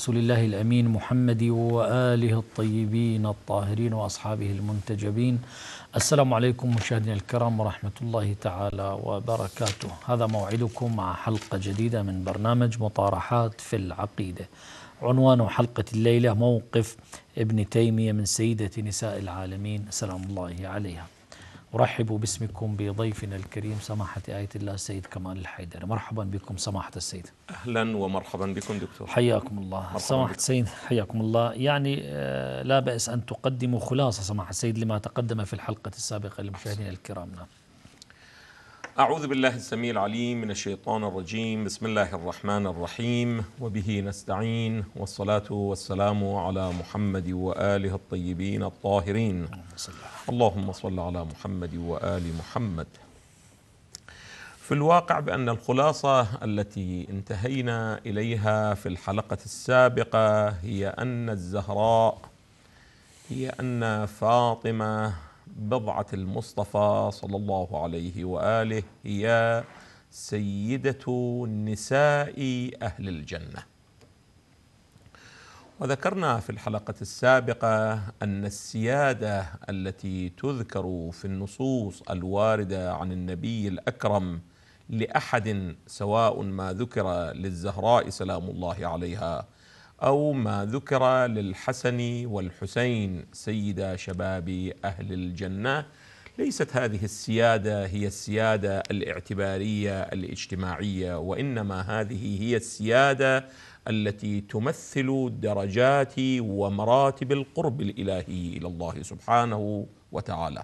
رسول الله الأمين محمد وآله الطيبين الطاهرين وأصحابه المنتجبين السلام عليكم مشاهدينا الكرام ورحمة الله تعالى وبركاته هذا موعدكم مع حلقة جديدة من برنامج مطارحات في العقيدة عنوان حلقة الليلة موقف ابن تيمية من سيدة نساء العالمين سلام الله عليها أرحب باسمكم بضيفنا الكريم سماحة آية الله السيد كمال الحيدري مرحبا بكم سماحة السيد أهلا ومرحبا بكم دكتور حياكم الله سماحة السيد حياكم الله يعني آه، لا بأس أن تقدموا خلاصة سماحة السيد لما تقدم في الحلقة السابقة للمشاهدين الكرام نعم أعوذ بالله السميع العليم من الشيطان الرجيم بسم الله الرحمن الرحيم وبه نستعين والصلاة والسلام على محمد وآله الطيبين الطاهرين اللهم صل على محمد وآل محمد في الواقع بأن الخلاصة التي انتهينا إليها في الحلقة السابقة هي أن الزهراء هي أن فاطمة بضعة المصطفى صلى الله عليه وآله هي سيدة نساء أهل الجنة وذكرنا في الحلقة السابقة أن السيادة التي تذكر في النصوص الواردة عن النبي الأكرم لأحد سواء ما ذكر للزهراء سلام الله عليها أو ما ذكر للحسن والحسين سيدا شباب أهل الجنة ليست هذه السيادة هي السيادة الاعتبارية الاجتماعية وإنما هذه هي السيادة التي تمثل درجات ومراتب القرب الإلهي إلى الله سبحانه وتعالى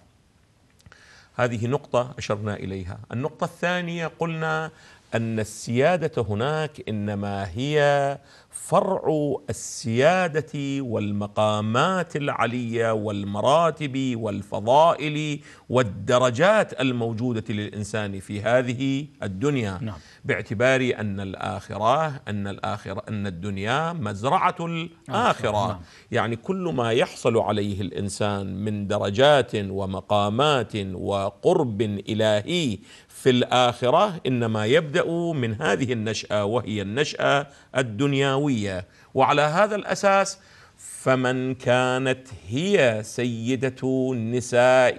هذه نقطة أشرنا إليها النقطة الثانية قلنا أن السيادة هناك إنما هي فرع السيادة والمقامات العلية والمراتب والفضائل والدرجات الموجودة للإنسان في هذه الدنيا نعم. باعتبار أن الآخرة أن الآخرة أن الدنيا مزرعة الآخرة نعم. يعني كل ما يحصل عليه الإنسان من درجات ومقامات وقرب إلهي في الاخره انما يبدا من هذه النشاه وهي النشاه الدنيويه وعلى هذا الاساس فمن كانت هي سيده نساء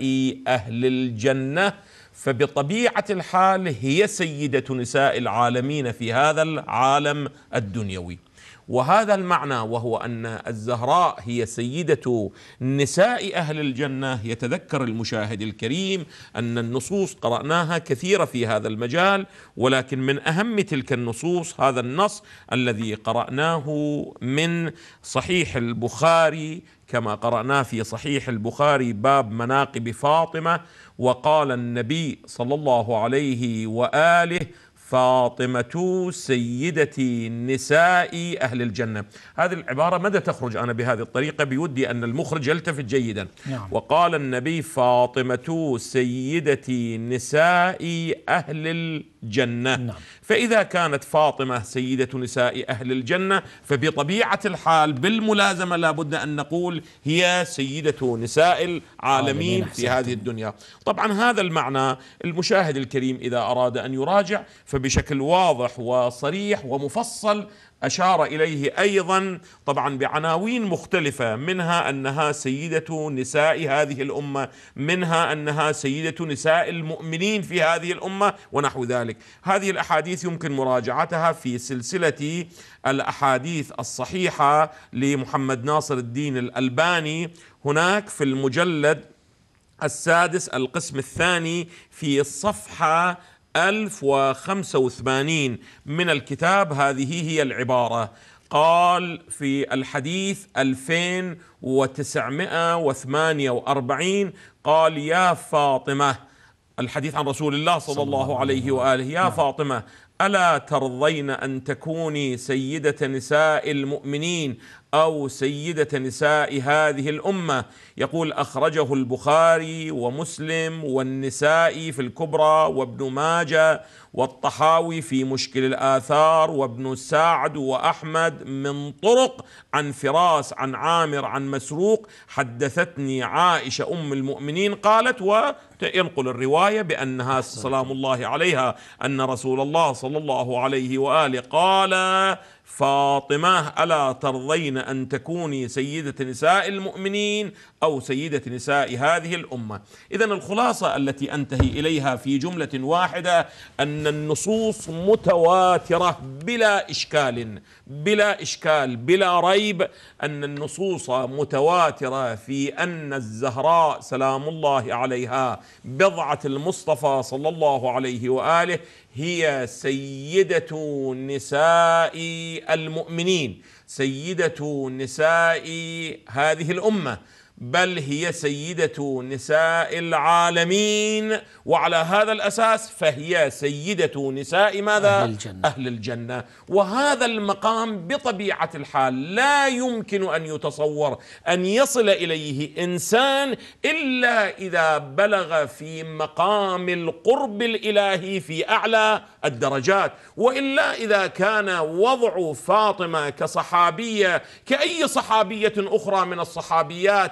اهل الجنه فبطبيعه الحال هي سيده نساء العالمين في هذا العالم الدنيوي وهذا المعنى وهو ان الزهراء هي سيده نساء اهل الجنه يتذكر المشاهد الكريم ان النصوص قراناها كثيره في هذا المجال ولكن من اهم تلك النصوص هذا النص الذي قراناه من صحيح البخاري كما قرأناه في صحيح البخاري باب مناقب فاطمة وقال النبي صلى الله عليه وآله فاطمة سيدة نساء أهل الجنة هذه العبارة مدى تخرج أنا بهذه الطريقة بودي أن المخرج يلتفت جيدا نعم. وقال النبي فاطمة سيدة نساء أهل الجنة نعم. فإذا كانت فاطمة سيدة نساء أهل الجنة فبطبيعة الحال بالملازمة لابد أن نقول هي سيدة نساء العالمين في هذه الدنيا طبعا هذا المعنى المشاهد الكريم إذا أراد أن يراجع ف فبشكل واضح وصريح ومفصل أشار إليه أيضا طبعا بعناوين مختلفة منها أنها سيدة نساء هذه الأمة منها أنها سيدة نساء المؤمنين في هذه الأمة ونحو ذلك هذه الأحاديث يمكن مراجعتها في سلسلة الأحاديث الصحيحة لمحمد ناصر الدين الألباني هناك في المجلد السادس القسم الثاني في الصفحة 1085 من الكتاب هذه هي العبارة قال في الحديث 2948 قال يا فاطمة الحديث عن رسول الله صلى الله عليه وآله يا نعم. فاطمة ألا ترضين أن تكوني سيدة نساء المؤمنين أو سيدة نساء هذه الأمة يقول أخرجه البخاري ومسلم والنسائي في الكبرى وابن ماجة والطحاوي في مشكل الآثار وابن سعد وأحمد من طرق عن فراس عن عامر عن مسروق حدثتني عائشة أم المؤمنين قالت وينقل الرواية بأنها سلام الله عليها أن رسول الله صلى الله عليه وآله قال فاطمة ألا ترضين أن تكوني سيدة نساء المؤمنين أو سيدة نساء هذه الأمة إذا الخلاصة التي أنتهي إليها في جملة واحدة أن النصوص متواترة بلا إشكال بلا إشكال بلا ريب أن النصوص متواترة في أن الزهراء سلام الله عليها بضعة المصطفى صلى الله عليه وآله هي سيدة نساء المؤمنين سيدة نساء هذه الأمة بل هي سيدة نساء العالمين وعلى هذا الأساس فهي سيدة نساء ماذا؟ أهل الجنة, أهل الجنة وهذا المقام بطبيعة الحال لا يمكن أن يتصور أن يصل إليه إنسان إلا إذا بلغ في مقام القرب الإلهي في أعلى الدرجات وإلا إذا كان وضع فاطمة كصحابية كأي صحابية أخرى من الصحابيات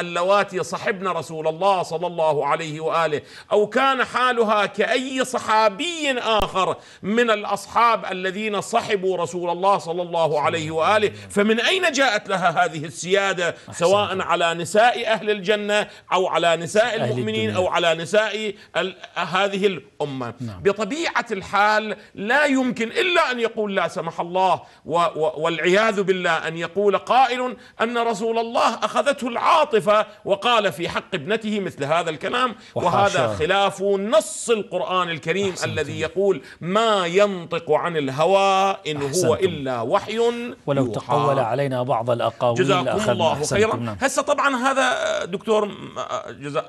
اللواتي صحبن رسول الله صلى الله عليه واله او كان حالها كاي صحابي اخر من الاصحاب الذين صحبوا رسول الله صلى الله عليه واله فمن اين جاءت لها هذه السياده سواء على نساء اهل الجنه او على نساء المؤمنين او على نساء هذه الامه نعم. بطبيعه الحال لا يمكن الا ان يقول لا سمح الله والعياذ بالله ان يقول قائل ان رسول الله اخذته العاطفة وقال في حق ابنته مثل هذا الكلام وهذا خلاف نص القرآن الكريم الذي يقول ما ينطق عن الهوى إن هو إلا وحي ولو تقول علينا بعض الأقاويل جزاكم الله خيرا نعم. هسه طبعا هذا دكتور جزاء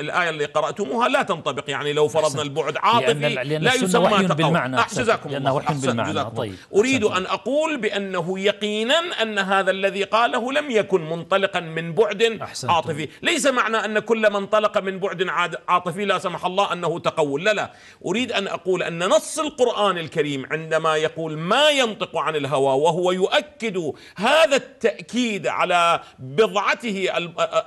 الآية اللي قرأتموها لا تنطبق يعني لو فرضنا البعد عاطفي لأن لا يسمى وحي بالمعنى جزاكم الله وحي بالمعنى طيب أريد أن أقول بأنه يقينا أن هذا الذي قاله لم يكن منطلقا منطلقا من بعد أحسنت. عاطفي ليس معنى أن كل من انطلق من بعد عاطفي لا سمح الله أنه تقول لا لا أريد أن أقول أن نص القرآن الكريم عندما يقول ما ينطق عن الهوى وهو يؤكد هذا التأكيد على بضعته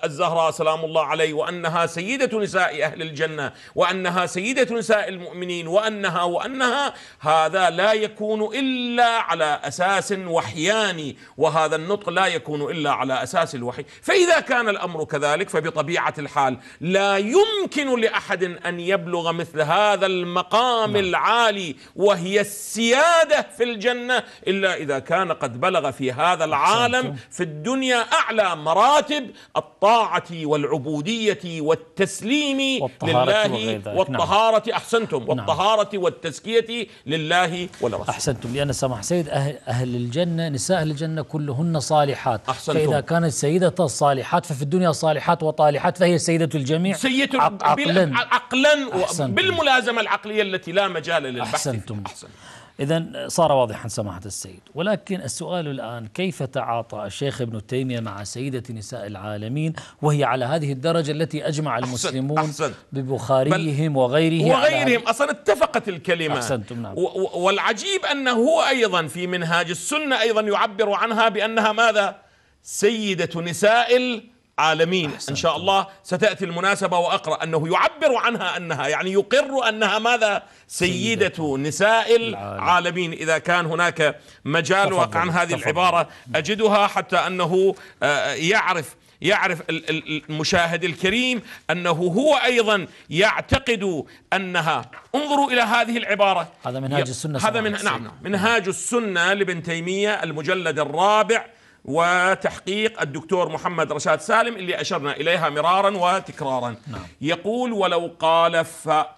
الزهراء سلام الله عليه وأنها سيدة نساء أهل الجنة وأنها سيدة نساء المؤمنين وأنها وأنها هذا لا يكون إلا على أساس وحياني وهذا النطق لا يكون إلا على أساس الوحي الوحي فإذا كان الأمر كذلك فبطبيعة الحال لا يمكن لأحد أن يبلغ مثل هذا المقام نعم. العالي وهي السيادة في الجنة إلا إذا كان قد بلغ في هذا العالم في الدنيا أعلى مراتب الطاعة والعبودية والتسليم لله نعم. والطهارة نعم. أحسنتم والطهارة والتزكية لله ولرسوله أحسنتم لأن سماح سيد أهل, أهل الجنة نساء أهل الجنة كلهن صالحات أحسنتم. فإذا كانت سيدة سيده الصالحات ففي الدنيا صالحات وطالحات فهي سيدة الجميع سيدة عقلا عقلا بالملازمة العقلية التي لا مجال للبحث أحسنتم, أحسنتم. إذا صار واضحا سماحة السيد ولكن السؤال الآن كيف تعاطى الشيخ ابن تيمية مع سيدة نساء العالمين وهي على هذه الدرجة التي أجمع أحسن المسلمون أحسن ببخاريهم وغيره وغيرهم أصلا اتفقت الكلمة أحسنتم نعم والعجيب أنه هو أيضا في منهاج السنة أيضا يعبر عنها بأنها ماذا سيدة نساء العالمين إن شاء الله ستأتي المناسبة وأقرأ أنه يعبر عنها أنها يعني يقر أنها ماذا سيدة, سيدة نساء العالمين إذا كان هناك مجال وقع عن هذه تفضل. العبارة أجدها حتى أنه آه، يعرف يعرف المشاهد الكريم أنه هو أيضا يعتقد أنها انظروا إلى هذه العبارة هذا منهاج السنة هذا من نعم, نعم. منهاج السنة لابن تيمية المجلد الرابع وتحقيق الدكتور محمد رشاد سالم اللي أشرنا إليها مرارا وتكرارا نعم. يقول ولو قال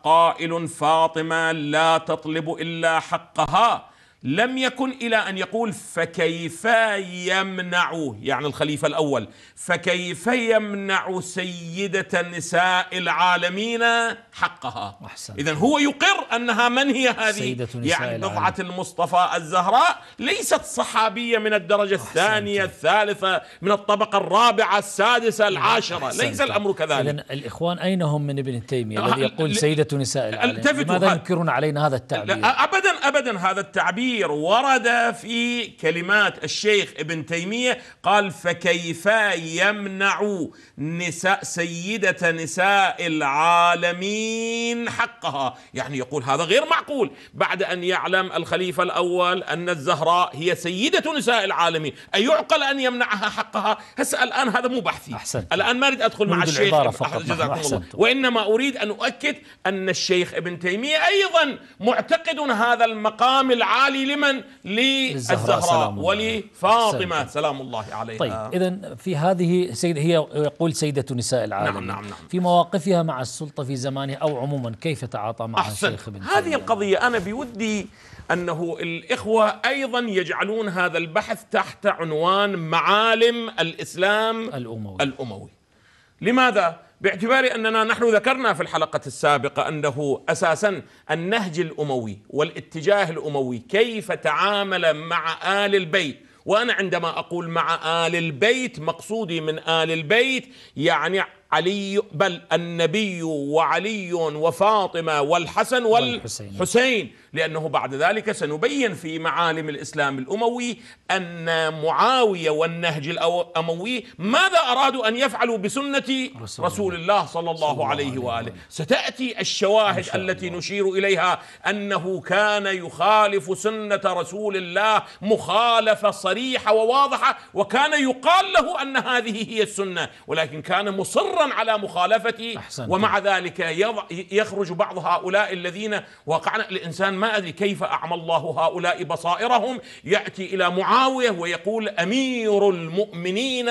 قائل فاطمة لا تطلب إلا حقها لم يكن الى ان يقول فكيف يمنع يعني الخليفه الاول فكيف يمنع سيده نساء العالمين حقها اذا هو يقر انها من هي هذه سيدة نساء يعني بضعه المصطفى الزهراء ليست صحابيه من الدرجه الثانيه الثالثه من الطبقه الرابعه السادسه نعم. العاشره ليس الامر كذلك اذا الاخوان اين هم من ابن تيميه الذي يقول سيده نساء العالمين لماذا ينكرون علينا هذا التعبير ابدا ابدا هذا التعبير كثير ورد في كلمات الشيخ ابن تيمية قال فكيف يمنع نساء سيدة نساء العالمين حقها يعني يقول هذا غير معقول بعد أن يعلم الخليفة الأول أن الزهراء هي سيدة نساء العالمين أيعقل أن يمنعها حقها هسه الآن هذا مو بحثي أحسنت. الآن ما أريد أدخل مع الشيخ فقط الله وإنما أريد أن أؤكد أن الشيخ ابن تيمية أيضا معتقد هذا المقام العالي الثاني لمن؟ للزهراء ولفاطمة سلام الله عليها طيب إذا في هذه سيد هي يقول سيدة نساء العالم نعم نعم نعم في مواقفها مع السلطة في زمانه أو عموما كيف تعاطى مع أحسن الشيخ ابن هذه القضية أنا بودي أنه الإخوة أيضا يجعلون هذا البحث تحت عنوان معالم الإسلام الأموي, الأموي. لماذا؟ باعتبار أننا نحن ذكرنا في الحلقة السابقة أنه أساسا النهج الأموي والاتجاه الأموي كيف تعامل مع آل البيت وأنا عندما أقول مع آل البيت مقصودي من آل البيت يعني علي بل النبي وعلي وفاطمة والحسن والحسين, والحسين لأنه بعد ذلك سنبين في معالم الإسلام الأموي أن معاوية والنهج الأموي ماذا أرادوا أن يفعلوا بسنة رسول, رسول الله صلى الله, صلى الله عليه, عليه وآله ستأتي الشواهد التي الله. نشير إليها أنه كان يخالف سنة رسول الله مخالفة صريحة وواضحة وكان يقال له أن هذه هي السنة ولكن كان مصرا مصرا على مخالفتي ومع ذلك يخرج بعض هؤلاء الذين وقعنا الإنسان ما أدري كيف أعمى الله هؤلاء بصائرهم يأتي إلى معاوية ويقول أمير المؤمنين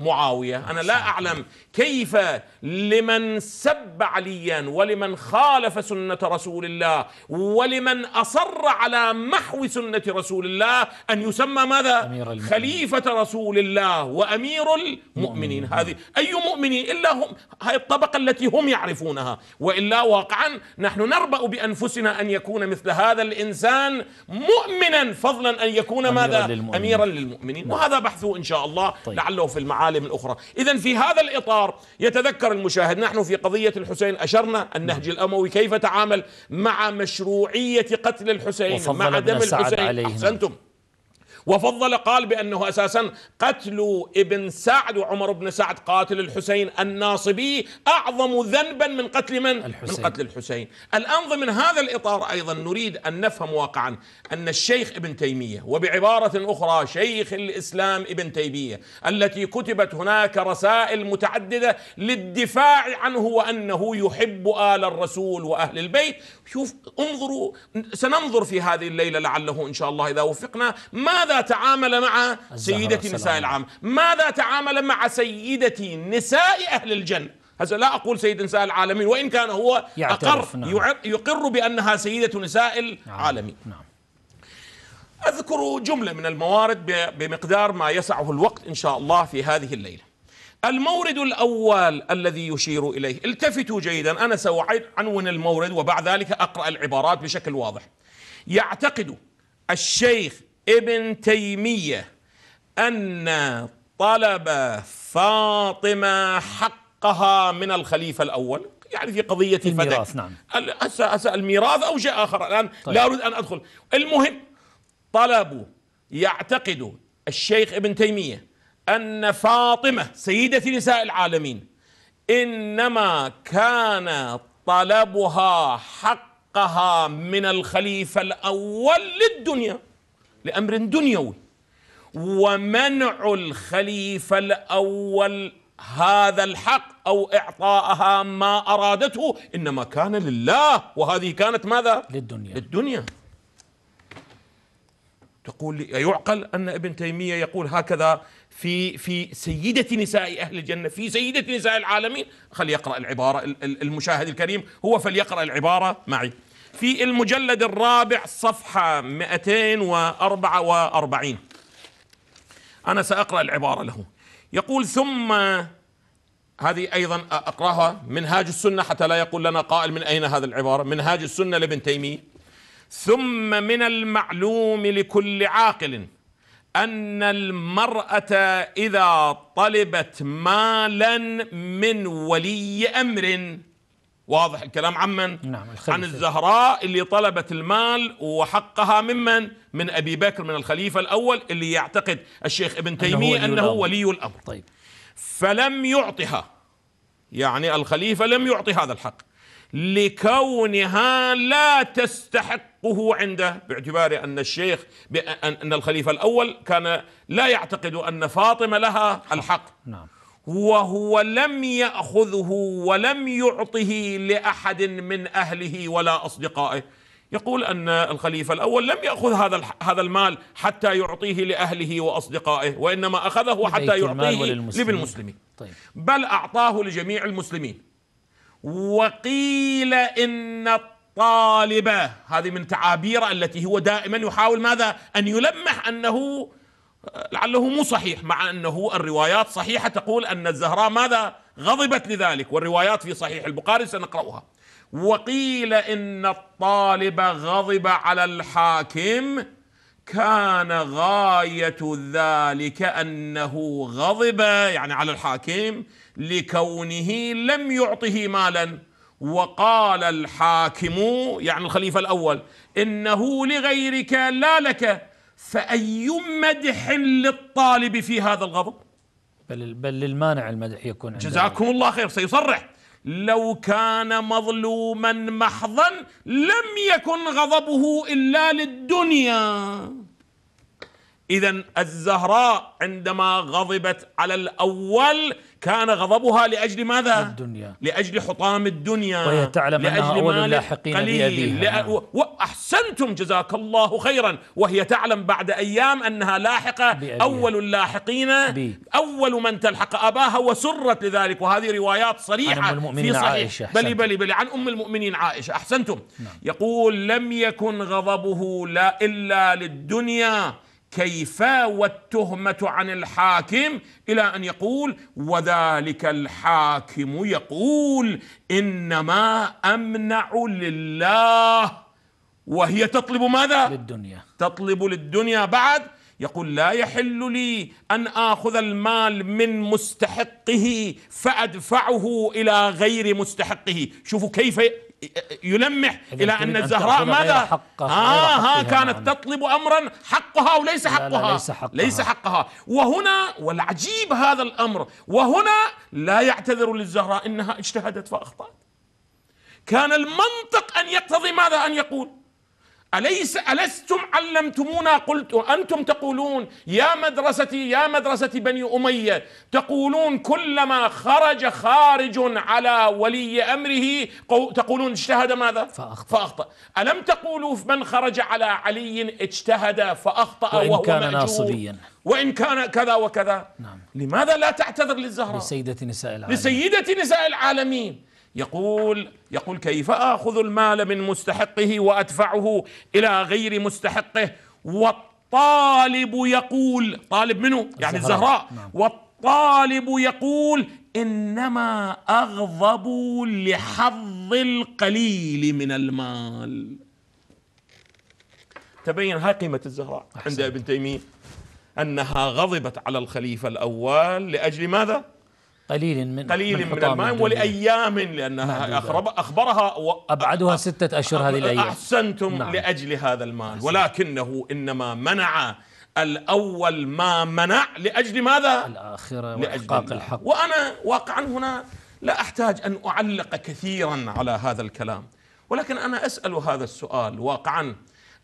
معاوية أنا لا أعلم كيف لمن سب عليا ولمن خالف سنة رسول الله ولمن أصر على محو سنة رسول الله أن يسمى ماذا خليفة رسول الله وأمير المؤمنين هذه أي مؤمن إلا هم هاي الطبقة التي هم يعرفونها وإلا واقعا نحن نربأ بأنفسنا أن يكون مثل هذا الإنسان مؤمنا فضلا أن يكون ماذا أميرا للمؤمنين, أميرا للمؤمنين. وهذا بحثه إن شاء الله طيب. لعله في المعاد معالم الأخرى إذا في هذا الإطار يتذكر المشاهد نحن في قضية الحسين أشرنا النهج نعم. الأموي كيف تعامل مع مشروعية قتل الحسين مع دم الحسين نعم. أحسنتم وفضل قال بأنه أساسا قتل ابن سعد وعمر بن سعد قاتل الحسين الناصبي أعظم ذنبا من قتل من؟ الحسين. من قتل الحسين الآن ضمن هذا الإطار أيضا نريد أن نفهم واقعا أن الشيخ ابن تيمية وبعبارة أخرى شيخ الإسلام ابن تيمية التي كتبت هناك رسائل متعددة للدفاع عنه وأنه يحب آل الرسول وأهل البيت شوف انظروا سننظر في هذه الليلة لعله إن شاء الله إذا وفقنا ماذا تعامل مع سيدة نساء العام ماذا تعامل مع سيدة نساء أهل الجنة هسه لا أقول سيد نساء العالمين وإن كان هو أقر نعم. يقر بأنها سيدة نساء نعم، العالمين نعم. أذكر جملة من الموارد بمقدار ما يسعه الوقت إن شاء الله في هذه الليلة المورد الأول الذي يشير إليه التفتوا جيدا أنا سأعنون المورد وبعد ذلك أقرأ العبارات بشكل واضح يعتقد الشيخ ابن تيمية أن طلب فاطمة حقها من الخليفة الأول يعني في قضية الميراث نعم أسأل الميراث أو شيء آخر الآن طيب. لا أريد أن أدخل المهم طلبوا يعتقد الشيخ ابن تيمية ان فاطمه سيده نساء العالمين انما كان طلبها حقها من الخليفه الاول للدنيا لامر دنيوي ومنع الخليفه الاول هذا الحق او اعطاءها ما ارادته انما كان لله وهذه كانت ماذا؟ للدنيا للدنيا تقول لي يعقل ان ابن تيميه يقول هكذا في في سيدة نساء أهل الجنة في سيدة نساء العالمين خلي يقرأ العبارة المشاهد الكريم هو فليقرأ العبارة معي في المجلد الرابع صفحة 244 أنا سأقرأ العبارة له يقول ثم هذه أيضا أقرأها منهاج السنة حتى لا يقول لنا قائل من أين هذا العبارة منهاج السنة لابن تيمية ثم من المعلوم لكل عاقل ان المراه اذا طلبت مالا من ولي امر واضح الكلام عن من؟ نعم الخليفة. عن الزهراء اللي طلبت المال وحقها ممن؟ من ابي بكر من الخليفه الاول اللي يعتقد الشيخ ابن تيميه انه, ولي, أنه ولي الامر طيب فلم يعطها يعني الخليفه لم يعطي هذا الحق لكونها لا تستحقه عنده باعتبار ان الشيخ ان الخليفه الاول كان لا يعتقد ان فاطمه لها الحق نعم وهو لم ياخذه ولم يعطه لاحد من اهله ولا اصدقائه يقول ان الخليفه الاول لم ياخذ هذا هذا المال حتى يعطيه لاهله واصدقائه وانما اخذه حتى يعطيه للمسلمين. المسلمين طيب. بل اعطاه لجميع المسلمين وقيل إن الطالب هذه من تعابيره التي هو دائما يحاول ماذا أن يلمح أنه لعله مو صحيح مع أنه الروايات صحيحة تقول أن الزهراء ماذا غضبت لذلك والروايات في صحيح البخاري سنقرأها وقيل إن الطالب غضب على الحاكم كان غاية ذلك أنه غضب يعني على الحاكم لكونه لم يعطه مالا وقال الحاكم يعني الخليفة الأول إنه لغيرك لا لك فأي مدح للطالب في هذا الغضب بل, بل للمانع المدح يكون جزاكم الله خير سيصرح لو كان مظلوما محضا لم يكن غضبه إلا للدنيا إذا الزهراء عندما غضبت على الأول كان غضبها لأجل ماذا؟ الدنيا لأجل حطام الدنيا وهي تعلم لأجل أنها أول اللاحقين قليل لأ وأحسنتم جزاك الله خيرا وهي تعلم بعد أيام أنها لاحقة بأبيها. أول اللاحقين بي. أول من تلحق أباها وسرت لذلك وهذه روايات صريحة عن أم المؤمنين في صحيح عائشة بلي بلي بلي عن أم المؤمنين عائشة أحسنتم نعم. يقول لم يكن غضبه لا إلا للدنيا كيف والتهمة عن الحاكم إلى أن يقول وذلك الحاكم يقول إنما أمنع لله وهي تطلب ماذا؟ للدنيا تطلب للدنيا بعد يقول لا يحل لي أن آخذ المال من مستحقه فأدفعه إلى غير مستحقه شوفوا كيف يلمح الى ان الزهراء ماذا آه، ها ها كانت تطلب امرا حقها وليس حقها لا لا ليس حقها ليس حقها وهنا والعجيب هذا الامر وهنا لا يعتذر للزهراء انها اجتهدت فاخطات كان المنطق ان يقتضي ماذا ان يقول أليس ألستم علمتمونا قلت أنتم تقولون يا مدرستي يا مدرسة بني أمية تقولون كلما خرج خارج على ولي أمره تقولون اجتهد ماذا فأخطأ, فأخطأ. ألم تقولوا من خرج على علي اجتهد فأخطأ وإن وهو كان ناصبيا وإن كان كذا وكذا نعم. لماذا لا تعتذر للزهراء لسيدة نساء العالمين لسيدة نساء العالمين يقول يقول كيف آخذ المال من مستحقه وأدفعه إلى غير مستحقه والطالب يقول طالب منه يعني الزهراء, الزهراء نعم. والطالب يقول إنما أغضب لحظ القليل من المال تبين هاي قيمة الزهراء أحسن. عند ابن تيمية أنها غضبت على الخليفة الأول لأجل ماذا؟ قليل من قليل من, من الماء ولأيام نعم. لأنها نعم. أخبرها و... أبعدها ستة أشهر هذه الأيام أحسنتم نعم. لأجل هذا المال نعم. ولكنه إنما منع الأول ما منع لأجل ماذا؟ الآخرة وإحقاق الحق وأنا واقعا هنا لا أحتاج أن أعلق كثيرا على هذا الكلام ولكن أنا أسأل هذا السؤال واقعا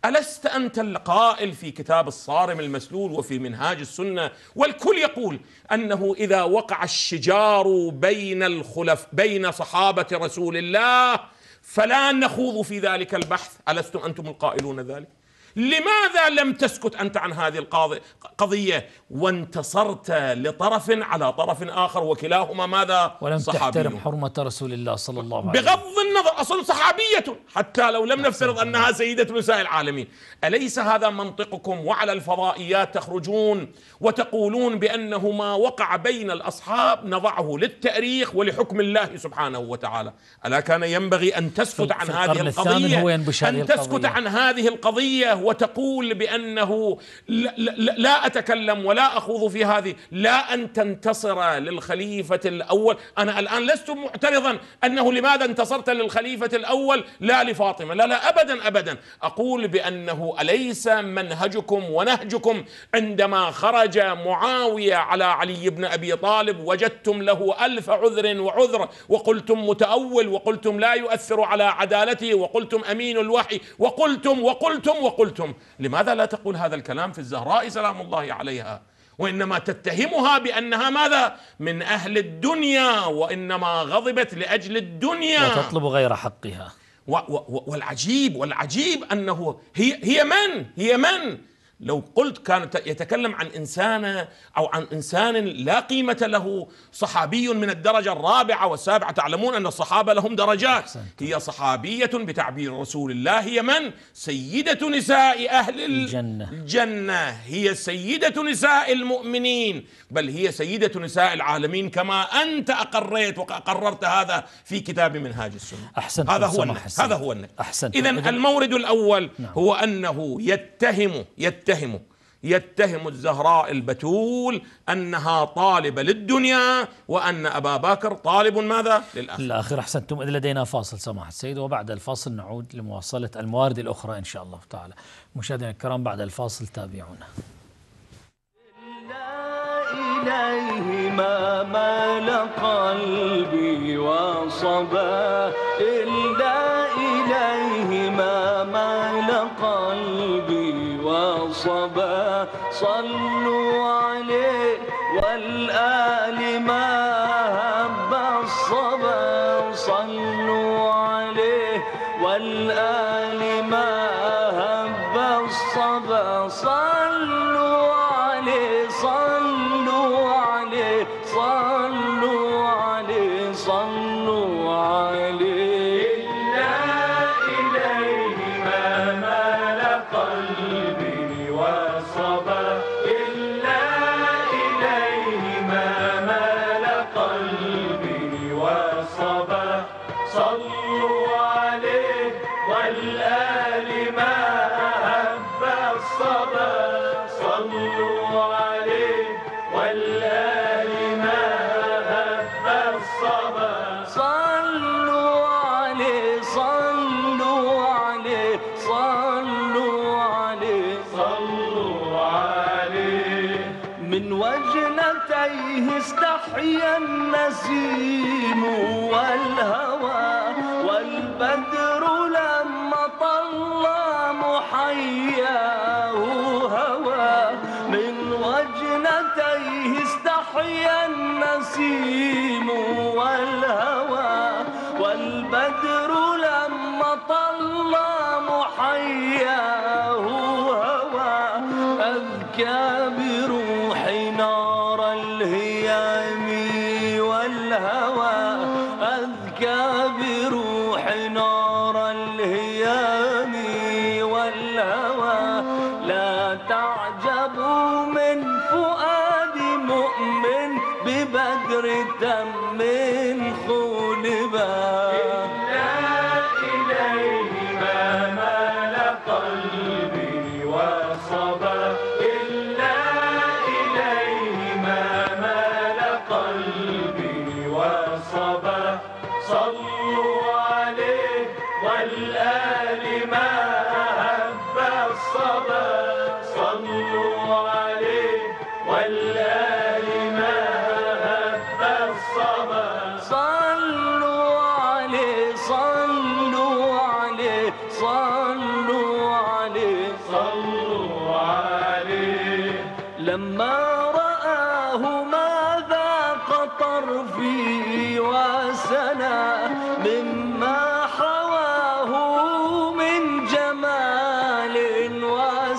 ألست أنت القائل في كتاب الصارم المسلول وفي منهاج السنة والكل يقول أنه إذا وقع الشجار بين الخلف بين صحابة رسول الله فلا نخوض في ذلك البحث ألستم أنتم القائلون ذلك؟ لماذا لم تسكت انت عن هذه القضيه وانتصرت لطرف على طرف اخر وكلاهما ماذا ولم تحترم حرمه رسول الله صلى الله عليه وسلم بغض النظر اصلا صحابيه حتى لو لم نفترض انها سيده نساء العالمين اليس هذا منطقكم وعلى الفضائيات تخرجون وتقولون بانه ما وقع بين الاصحاب نضعه للتاريخ ولحكم الله سبحانه وتعالى الا كان ينبغي ان تسكت عن هذه القضيه ان تسكت عن هذه القضيه وتقول بانه لا, لا, لا اتكلم ولا اخوض في هذه لا ان تنتصر للخليفه الاول انا الان لست معترضا انه لماذا انتصرت للخليفه الاول لا لفاطمه لا لا ابدا ابدا اقول بانه اليس منهجكم ونهجكم عندما خرج معاويه على علي بن ابي طالب وجدتم له الف عذر وعذر وقلتم متاول وقلتم لا يؤثر على عدالته وقلتم امين الوحي وقلتم وقلتم وقلتم, وقلتم قلتم لماذا لا تقول هذا الكلام في الزهراء سلام الله عليها وانما تتهمها بانها ماذا؟ من اهل الدنيا وانما غضبت لاجل الدنيا وتطلب غير حقها و و والعجيب والعجيب انه هي هي من؟ هي من؟ لو قلت كان يتكلم عن إنسانة أو عن إنسان لا قيمة له صحابي من الدرجة الرابعة والسابعة تعلمون أن الصحابة لهم درجات هي صحابية بتعبير رسول الله هي من؟ سيدة نساء أهل الجنة, الجنة هي سيدة نساء المؤمنين بل هي سيدة نساء العالمين كما أنت أقريت وأقررت هذا في كتاب منهاج السنة أحسن هذا هو النهج هذا هو النهج إذا المورد الأول نعم. هو أنه يتهم يتهم يتهمه يتهم الزهراء البتول انها طالبه للدنيا وان ابا بكر طالب ماذا؟ للاخره. للاخره احسنتم اذا لدينا فاصل سماحه السيد وبعد الفاصل نعود لمواصله الموارد الاخرى ان شاء الله تعالى. مشاهدينا الكرام بعد الفاصل تابعونا. إليه ما مال قلبي وصبا إلا إليه ما مال قلبي صبا صلوا عليه والآل ما يحيى النسيم والهوى والبدر لما طلى محياه هوى من وجنتيه استحيا النسيم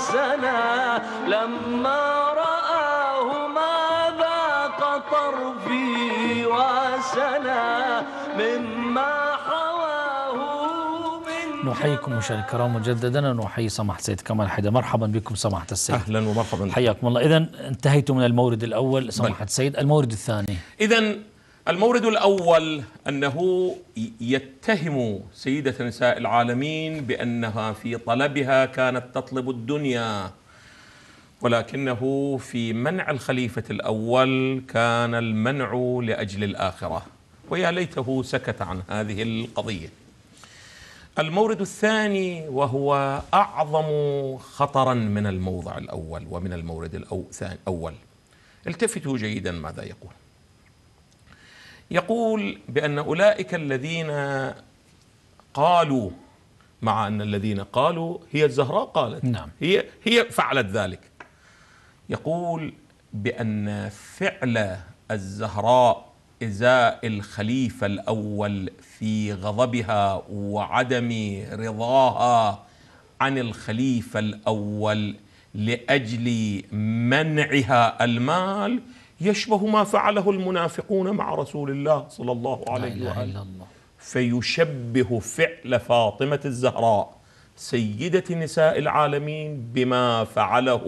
سنا لما رآه ما ذاق طرفي وسنا مما حواه نحييكم مشاهدينا الكرام مجددا ونحيي سماحه السيد كمال حيدر مرحبا بكم سماحه السيد اهلا ومرحبا حياكم الله اذا انتهيتم من المورد الاول سماحه السيد طيب. المورد الثاني اذا المورد الأول أنه يتهم سيدة نساء العالمين بأنها في طلبها كانت تطلب الدنيا ولكنه في منع الخليفة الأول كان المنع لأجل الآخرة ويا ليته سكت عن هذه القضية المورد الثاني وهو أعظم خطرا من الموضع الأول ومن المورد الأول التفتوا جيدا ماذا يقول يقول بأن أولئك الذين قالوا مع أن الذين قالوا هي الزهراء قالت نعم. هي, هي فعلت ذلك يقول بأن فعل الزهراء إزاء الخليفة الأول في غضبها وعدم رضاها عن الخليفة الأول لأجل منعها المال يشبه ما فعله المنافقون مع رسول الله صلى الله عليه وآله فيشبه فعل فاطمة الزهراء سيدة نساء العالمين بما فعله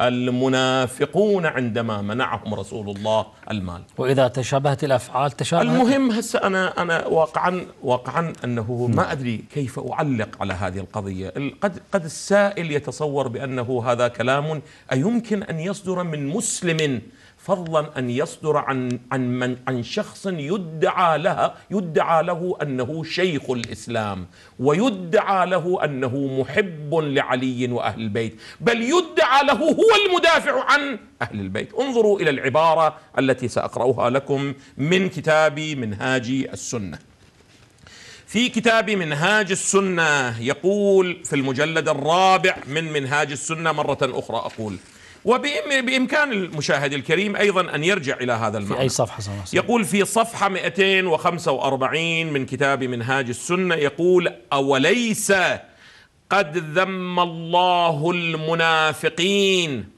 المنافقون عندما منعهم رسول الله المال وإذا تشابهت الأفعال تشابهت المهم هسه أنا أنا واقعا واقعا أنه ما نعم. أدري كيف أعلق على هذه القضية قد قد السائل يتصور بأنه هذا كلام أيمكن أن يصدر من مسلم فضلا ان يصدر عن عن من عن شخص يدعى لها يدعى له انه شيخ الاسلام ويدعى له انه محب لعلي واهل البيت بل يدعى له هو المدافع عن اهل البيت انظروا الى العباره التي ساقراها لكم من كتاب منهاج السنه في كتاب منهاج السنه يقول في المجلد الرابع من منهاج السنه مره اخرى اقول وبإمكان المشاهد الكريم أيضا أن يرجع إلى هذا المعنى في أي صفحة صحيح. يقول في صفحة 245 من كتاب منهاج السنة يقول أوليس قد ذم الله المنافقين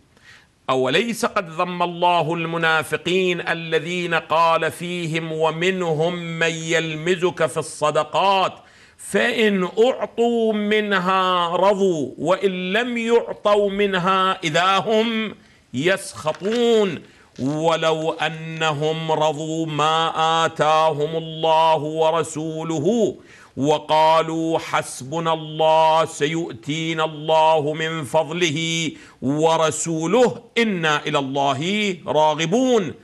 أوليس قد ذم الله المنافقين الذين قال فيهم ومنهم من يلمزك في الصدقات فإن أعطوا منها رضوا وإن لم يعطوا منها إذا هم يسخطون ولو أنهم رضوا ما آتاهم الله ورسوله وقالوا حسبنا الله سيؤتينا الله من فضله ورسوله إنا إلى الله راغبون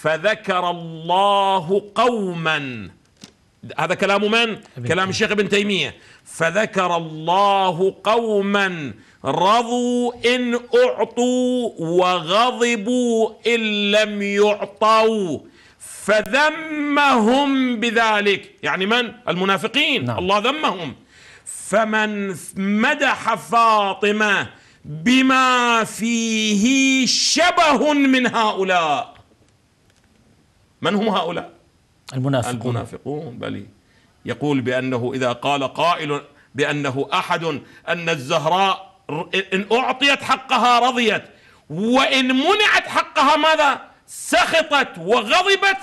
فذكر الله قوماً هذا كلام من؟ كلام الشيخ ابن تيمية فذكر الله قوما رضوا إن أعطوا وغضبوا إن لم يعطوا فذمهم بذلك يعني من؟ المنافقين نعم. الله ذمهم فمن مدح فاطمة بما فيه شبه من هؤلاء من هم هؤلاء؟ المنافقون المنافقون بلي يقول بأنه إذا قال قائل بأنه أحد أن الزهراء إن أعطيت حقها رضيت وإن منعت حقها ماذا سخطت وغضبت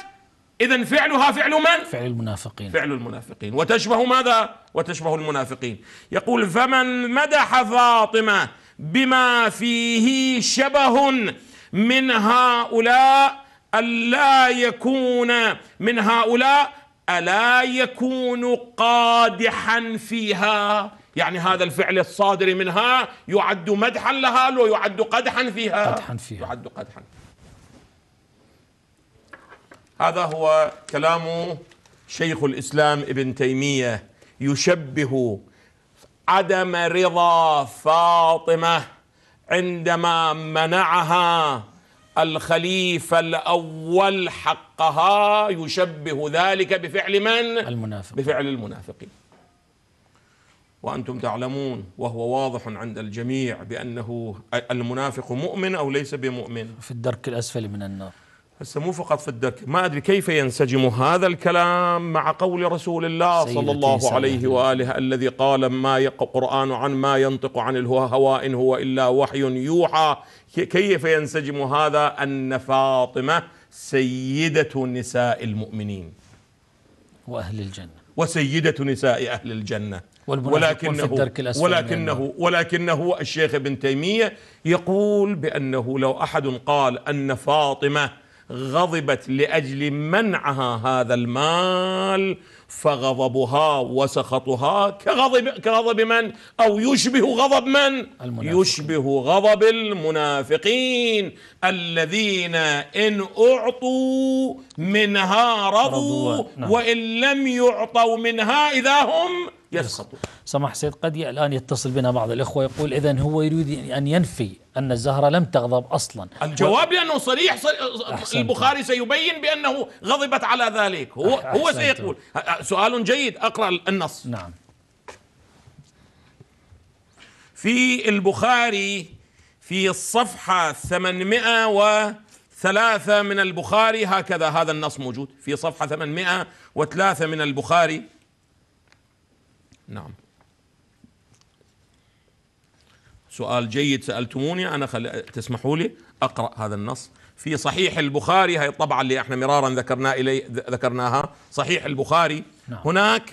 إذا فعلها فعل من؟ فعل المنافقين فعل المنافقين وتشبه ماذا؟ وتشبه المنافقين يقول فمن مدح فاطمة بما فيه شبه من هؤلاء ألا يكون من هؤلاء ألا يكون قادحا فيها يعني هذا الفعل الصادر منها يعد مدحا لها ويعد قدحا فيها قدحا فيها يعد قدحا هذا هو كلام شيخ الإسلام ابن تيمية يشبه عدم رضا فاطمة عندما منعها الخليفة الأول حقها يشبه ذلك بفعل من؟ المنافق بفعل المنافقين وأنتم تعلمون وهو واضح عند الجميع بأنه المنافق مؤمن أو ليس بمؤمن في الدرك الأسفل من النار هسه مو فقط في الدرك ما أدري كيف ينسجم هذا الكلام مع قول رسول الله صلى الله عليه وآله الذي قال ما القرآن عن ما ينطق عن الهوى إن هو إلا وحي يوحى كيف ينسجم هذا أن فاطمة سيدة نساء المؤمنين وأهل الجنة وسيدة نساء أهل الجنة ولكنه, في الدرك ولكنه, ولكنه الشيخ ابن تيمية يقول بأنه لو أحد قال أن فاطمة غضبت لاجل منعها هذا المال فغضبها وسخطها كغضب كغضب من او يشبه غضب من؟ المنافقين. يشبه غضب المنافقين الذين ان اعطوا منها رضوا نعم. وان لم يعطوا منها اذا هم يسقط سماح سيد قد الآن يتصل بنا بعض الإخوة يقول إذا هو يريد أن ينفي أن الزهرة لم تغضب أصلا الجواب لأنه صريح, صريح البخاري سيبين بأنه غضبت على ذلك هو, هو سيقول سؤال جيد أقرأ النص نعم في البخاري في الصفحة 803 من البخاري هكذا هذا النص موجود في صفحة 803 من البخاري نعم سؤال جيد سألتموني أنا خل... تسمحوا لي أقرأ هذا النص في صحيح البخاري هذه الطبعة اللي احنا مرارا ذكرنا إلي ذكرناها صحيح البخاري نعم. هناك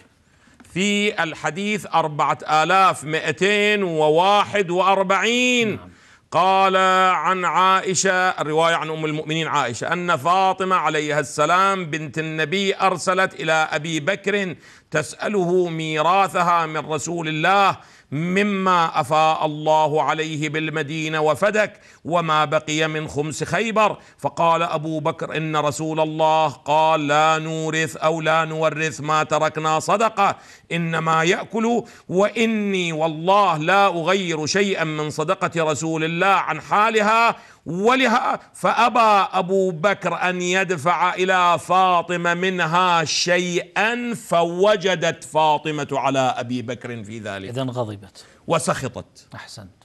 في الحديث أربعة آلاف مئتين وواحد وأربعين نعم. قال عن عائشة الرواية عن أم المؤمنين عائشة أن فاطمة عليها السلام بنت النبي أرسلت إلى أبي بكر تسأله ميراثها من رسول الله مما افاء الله عليه بالمدينه وفدك وما بقي من خمس خيبر فقال ابو بكر ان رسول الله قال لا نورث او لا نورث ما تركنا صدقه انما ياكل واني والله لا اغير شيئا من صدقه رسول الله عن حالها ولها فأبى أبو بكر أن يدفع إلى فاطمة منها شيئا فوجدت فاطمة على أبي بكر في ذلك إذن غضبت وسخطت أحسنت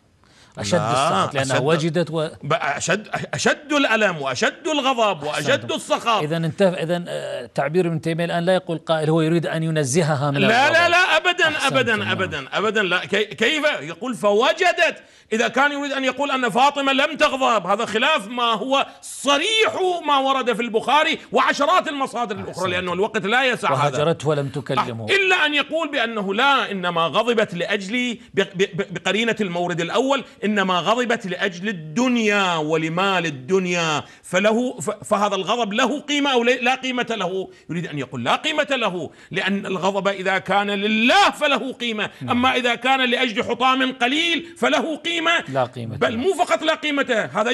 أشد السخط لأنها وجدت و... أشد, أشد الألم وأشد الغضب وأشد السخط إذا انتف... إذا آه، تعبير ابن تيمية الآن لا يقول قائل هو يريد أن ينزهها من لا لا لا أبدا أبدا أبدا أبدا لا كي... كيف يقول فوجدت إذا كان يريد أن يقول أن فاطمة لم تغضب هذا خلاف ما هو صريح ما ورد في البخاري وعشرات المصادر الأخرى لأنه الوقت لا يسع وهجرته ولم تكلمه أه، إلا أن يقول بأنه لا إنما غضبت لأجلي بقرينة المورد الأول انما غضبت لاجل الدنيا ولمال الدنيا فله فهذا الغضب له قيمه او لا قيمه له يريد ان يقول لا قيمه له لان الغضب اذا كان لله فله قيمه نعم. اما اذا كان لاجل حطام قليل فله قيمه لا قيمه بل مو فقط لا قيمه هذا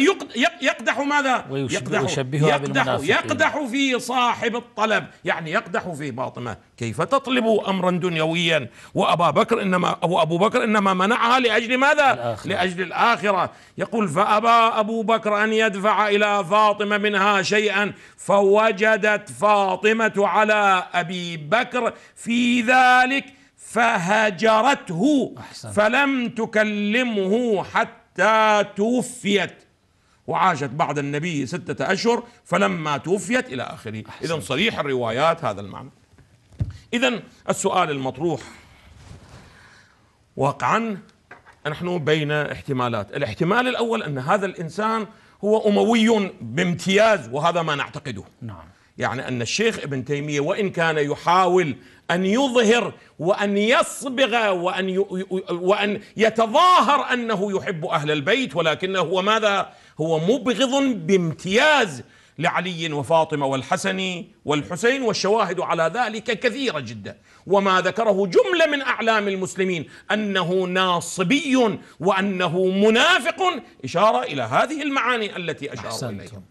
يقدح ماذا يقدح يقدح يقدح في صاحب الطلب يعني يقدح في باطنه كيف تطلب امرا دنيويا وابا بكر انما وابو بكر انما منعها لاجل ماذا لاجل الآخرة يقول فأبى أبو بكر أن يدفع إلى فاطمة منها شيئا فوجدت فاطمة على أبي بكر في ذلك فهجرته أحسن. فلم تكلمه حتى توفيت وعاشت بعد النبي ستة أشهر فلما توفيت إلى آخره إذا صريح الروايات هذا المعنى إذا السؤال المطروح واقعا نحن بين احتمالات الاحتمال الأول أن هذا الإنسان هو أموي بامتياز وهذا ما نعتقده نعم يعني أن الشيخ ابن تيمية وإن كان يحاول أن يظهر وأن يصبغ وأن, ي... وأن يتظاهر أنه يحب أهل البيت ولكنه هو ماذا هو مبغض بامتياز لعلي وفاطمه والحسن والحسين والشواهد على ذلك كثيره جدا وما ذكره جمله من اعلام المسلمين انه ناصبي وانه منافق اشاره الى هذه المعاني التي اشار اليها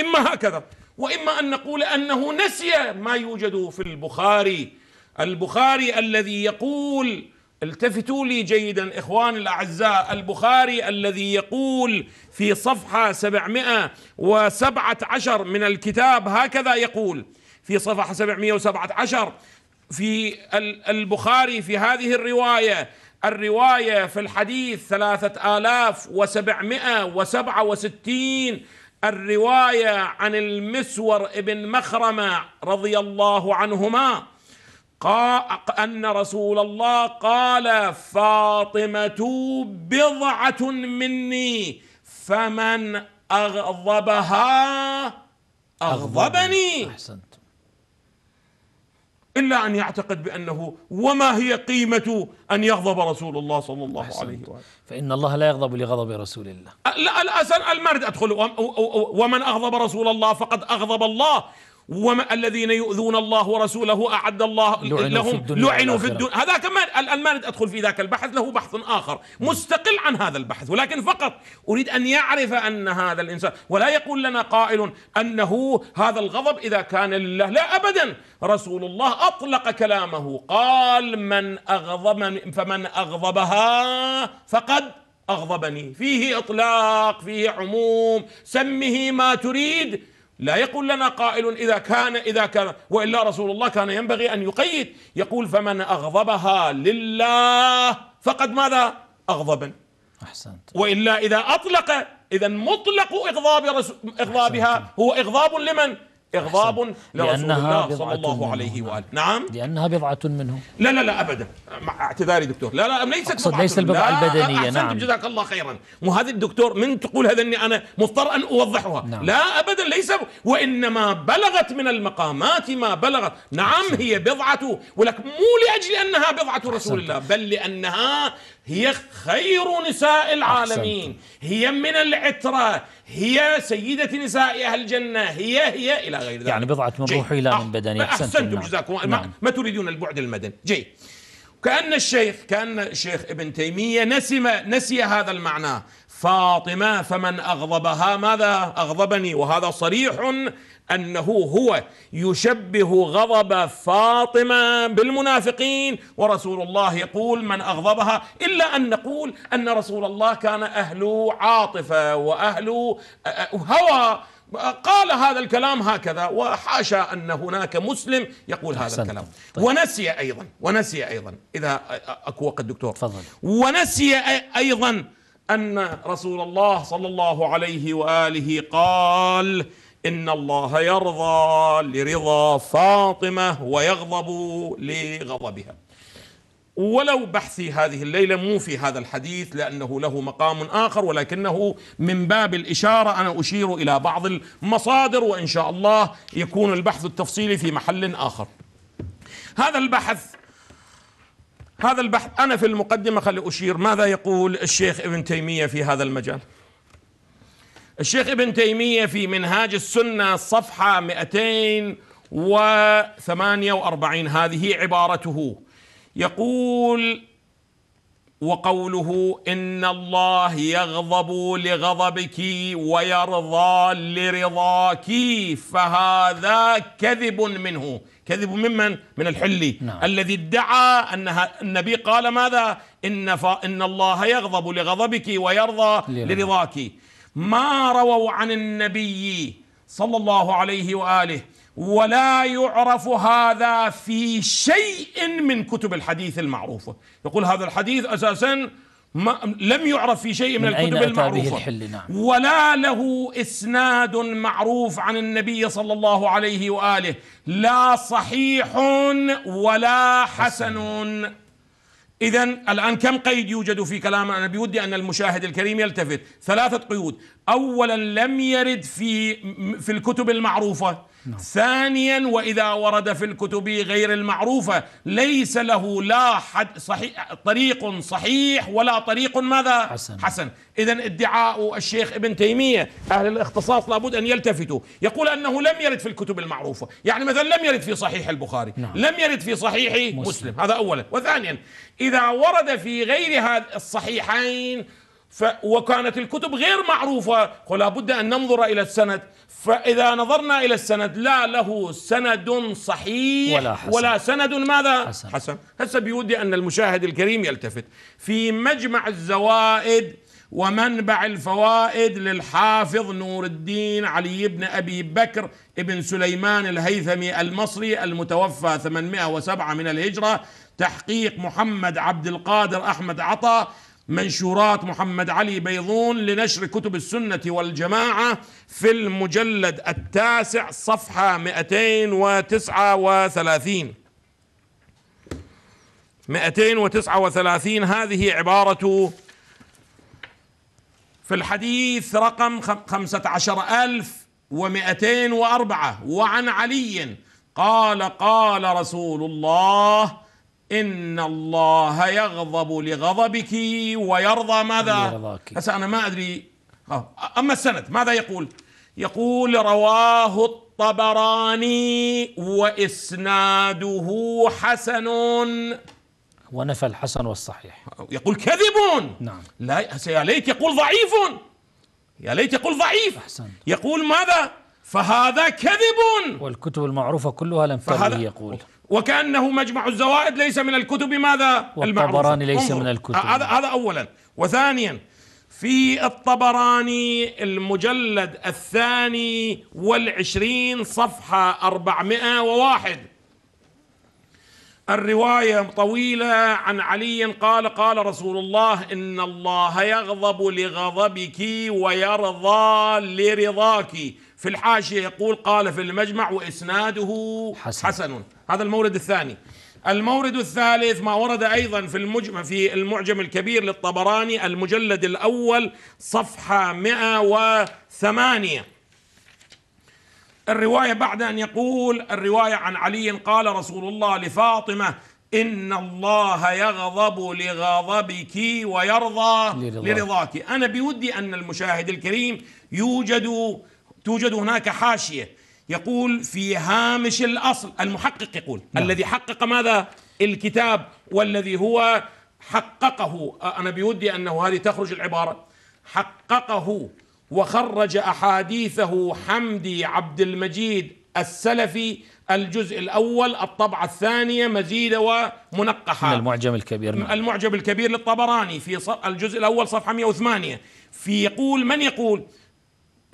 اما هكذا واما ان نقول انه نسي ما يوجد في البخاري البخاري الذي يقول التفتوا لي جيدا إخواني الأعزاء البخاري الذي يقول في صفحة 717 من الكتاب هكذا يقول في صفحة 717 في البخاري في هذه الرواية الرواية في الحديث ثلاثة آلاف وسبعمائة وسبعة وستين الرواية عن المسور ابن مخرمة رضي الله عنهما أن رسول الله قال فاطمة بضعة مني فمن أغضبها أغضبني أحسنت إلا أن يعتقد بأنه وما هي قيمة أن يغضب رسول الله صلى الله أحسنت. عليه وسلم فإن الله لا يغضب لغضب رسول الله لا أسأل المرد أدخل ومن أغضب رسول الله فقد أغضب الله وما الذين يؤذون الله ورسوله اعد الله لعنوا لهم في لعنوا في الدنيا هذا كمان الان ادخل في ذاك البحث له بحث اخر مستقل عن هذا البحث ولكن فقط اريد ان يعرف ان هذا الانسان ولا يقول لنا قائل انه هذا الغضب اذا كان لله لا ابدا رسول الله اطلق كلامه قال من اغضب فمن اغضبها فقد اغضبني فيه اطلاق فيه عموم سمه ما تريد لا يقول لنا قائل إذا كان إذا كان وإلا رسول الله كان ينبغي أن يقيد يقول فمن أغضبها لله فقد ماذا أغضب أحسنت وإلا إذا أطلق إذا مطلق إغضاب إغضابها هو إغضاب لمن إغضاب لأنها لرسول الله صلى الله عليه وآله نعم لأنها بضعة منه لا لا لا أبدا مع اعتذاري دكتور لا لا ليست أقصد ليس البضعة البدنية نعم جزاك الله خيرا مو هذه الدكتور من تقول هذا أني أنا مضطر أن أوضحها نعم. لا أبدا ليس وإنما بلغت من المقامات ما بلغت نعم أحسن. هي بضعة ولك مو لأجل أنها بضعة رسول الله بل لأنها هي خير نساء العالمين هي من العترة هي سيدة نساء أهل الجنة هي هي إلى غير ذلك يعني بضعة من روحي لا من بدني أحسنتم جزاكم نعم. ما تريدون البعد المدني جيد كأن الشيخ كأن الشيخ ابن تيمية نسي نسي هذا المعنى فاطمة فمن أغضبها ماذا أغضبني وهذا صريح أنه هو يشبه غضب فاطمة بالمنافقين ورسول الله يقول من أغضبها إلا أن نقول أن رسول الله كان أهل عاطفة وأهل هوى قال هذا الكلام هكذا وحاشا ان هناك مسلم يقول هذا الكلام طيب. ونسي ايضا ونسي ايضا اذا اكو وقت دكتور تفضل ونسي ايضا ان رسول الله صلى الله عليه واله قال ان الله يرضى لرضا فاطمه ويغضب لغضبها ولو بحثي هذه الليله مو في هذا الحديث لانه له مقام اخر ولكنه من باب الاشاره انا اشير الى بعض المصادر وان شاء الله يكون البحث التفصيلي في محل اخر. هذا البحث هذا البحث أنا في المقدمة خلي أشير ماذا يقول الشيخ ابن تيمية في هذا المجال الشيخ ابن تيمية في منهاج السنة صفحة 248 هذه عبارته يقول وقوله إن الله يغضب لغضبك ويرضى لرضاك فهذا كذب منه كذب ممن من الحلي نعم. الذي ادعى أنها النبي قال ماذا إن, ف... إن الله يغضب لغضبك ويرضى لرضاك ما رووا عن النبي صلى الله عليه وآله ولا يعرف هذا في شيء من كتب الحديث المعروفة يقول هذا الحديث أساساً ما لم يعرف في شيء من, من الكتب المعروفة نعم. ولا له إسناد معروف عن النبي صلى الله عليه وآله لا صحيح ولا حسن. إذا الآن كم قيد يوجد في كلام أنا بودي أن المشاهد الكريم يلتفت ثلاثة قيود أولا لم يرد في في الكتب المعروفة نعم. ثانيا وإذا ورد في الكتب غير المعروفة ليس له لا حد صحيح طريق صحيح ولا طريق ماذا حسن, حسن. إذا ادعاء الشيخ ابن تيمية أهل الاختصاص لابد أن يلتفتوا يقول أنه لم يرد في الكتب المعروفة يعني مثلا لم يرد في صحيح البخاري نعم. لم يرد في صحيح مسلم. مسلم هذا أولا وثانيا إذا ورد في غير هذا الصحيحين ف وكانت الكتب غير معروفة ولا بد أن ننظر إلى السند فإذا نظرنا إلى السند لا له سند صحيح ولا, حسن ولا سند ماذا حسن, حسن. هسه بيودي أن المشاهد الكريم يلتفت في مجمع الزوائد ومنبع الفوائد للحافظ نور الدين علي بن أبي بكر ابن سليمان الهيثمي المصري المتوفى 807 من الهجرة تحقيق محمد عبد القادر أحمد عطا منشورات محمد علي بيضون لنشر كتب السنة والجماعة في المجلد التاسع صفحة 239 239 هذه عبارة في الحديث رقم 15204 وعن علي قال قال رسول الله إن الله يغضب لغضبك ويرضى ماذا هسه أنا ما أدري آه، أما السند ماذا يقول يقول رواه الطبراني وإسناده حسن ونفى الحسن والصحيح يقول كذب نعم لا يا ليت يقول ضعيف يا ليت يقول ضعيف أحسن. يقول ماذا فهذا كذب والكتب المعروفة كلها لم تروي يقول وكأنه مجمع الزوائد ليس من الكتب ماذا الطبراني ليس من الكتب آه، هذا هذا أولا وثانيا في الطبراني المجلد الثاني والعشرين صفحة أربعمائة وواحد الرواية طويلة عن علي قال قال رسول الله إن الله يغضب لغضبك ويرضى لرضاك في الحاشية يقول قال في المجمع وإسناده حسن, حسن هذا المورد الثاني المورد الثالث ما ورد ايضا في المجمع في المعجم الكبير للطبراني المجلد الاول صفحه 108 الروايه بعد ان يقول الروايه عن علي قال رسول الله لفاطمه ان الله يغضب لغضبك ويرضى لرضاك انا بودي ان المشاهد الكريم يوجد توجد هناك حاشيه يقول في هامش الأصل المحقق يقول نعم. الذي حقق ماذا الكتاب والذي هو حققه أنا بودي أنه هذه تخرج العبارة حققه وخرج أحاديثه حمدي عبد المجيد السلفي الجزء الأول الطبعة الثانية مزيده ومنقحة من المعجم الكبير نعم. المعجم الكبير للطبراني في الجزء الأول صفحة 108 في يقول من يقول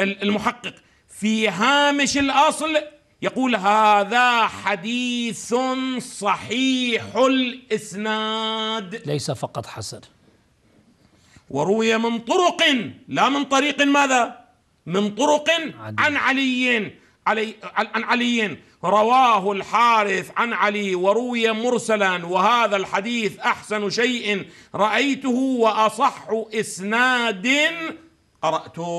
المحقق في هامش الاصل يقول هذا حديث صحيح الاسناد ليس فقط حسن وروي من طرق لا من طريق ماذا من طرق عن علي علي عن علي رواه الحارث عن علي وروي مرسلا وهذا الحديث احسن شيء رايته واصح اسناد قراته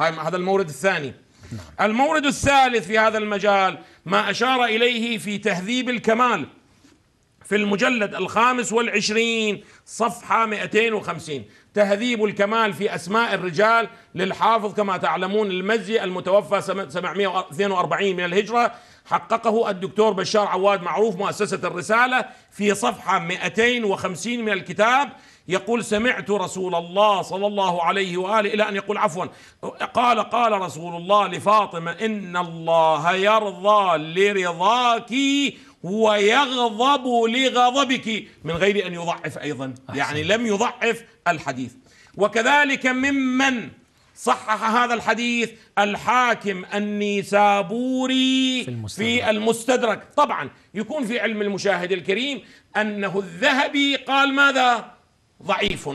هذا المورد الثاني نعم. المورد الثالث في هذا المجال ما أشار إليه في تهذيب الكمال في المجلد الخامس والعشرين صفحة 250 تهذيب الكمال في أسماء الرجال للحافظ كما تعلمون المزي المتوفى سنة 742 من الهجرة حققه الدكتور بشار عواد معروف مؤسسة الرسالة في صفحة 250 من الكتاب يقول سمعت رسول الله صلى الله عليه واله الى ان يقول عفوا قال قال رسول الله لفاطمه ان الله يرضى لرضاك ويغضب لغضبك من غير ان يضعف ايضا يعني لم يضعف الحديث وكذلك ممن صحح هذا الحديث الحاكم النيسابوري في المستدرك, في المستدرك طبعا يكون في علم المشاهد الكريم انه الذهبي قال ماذا ضعيف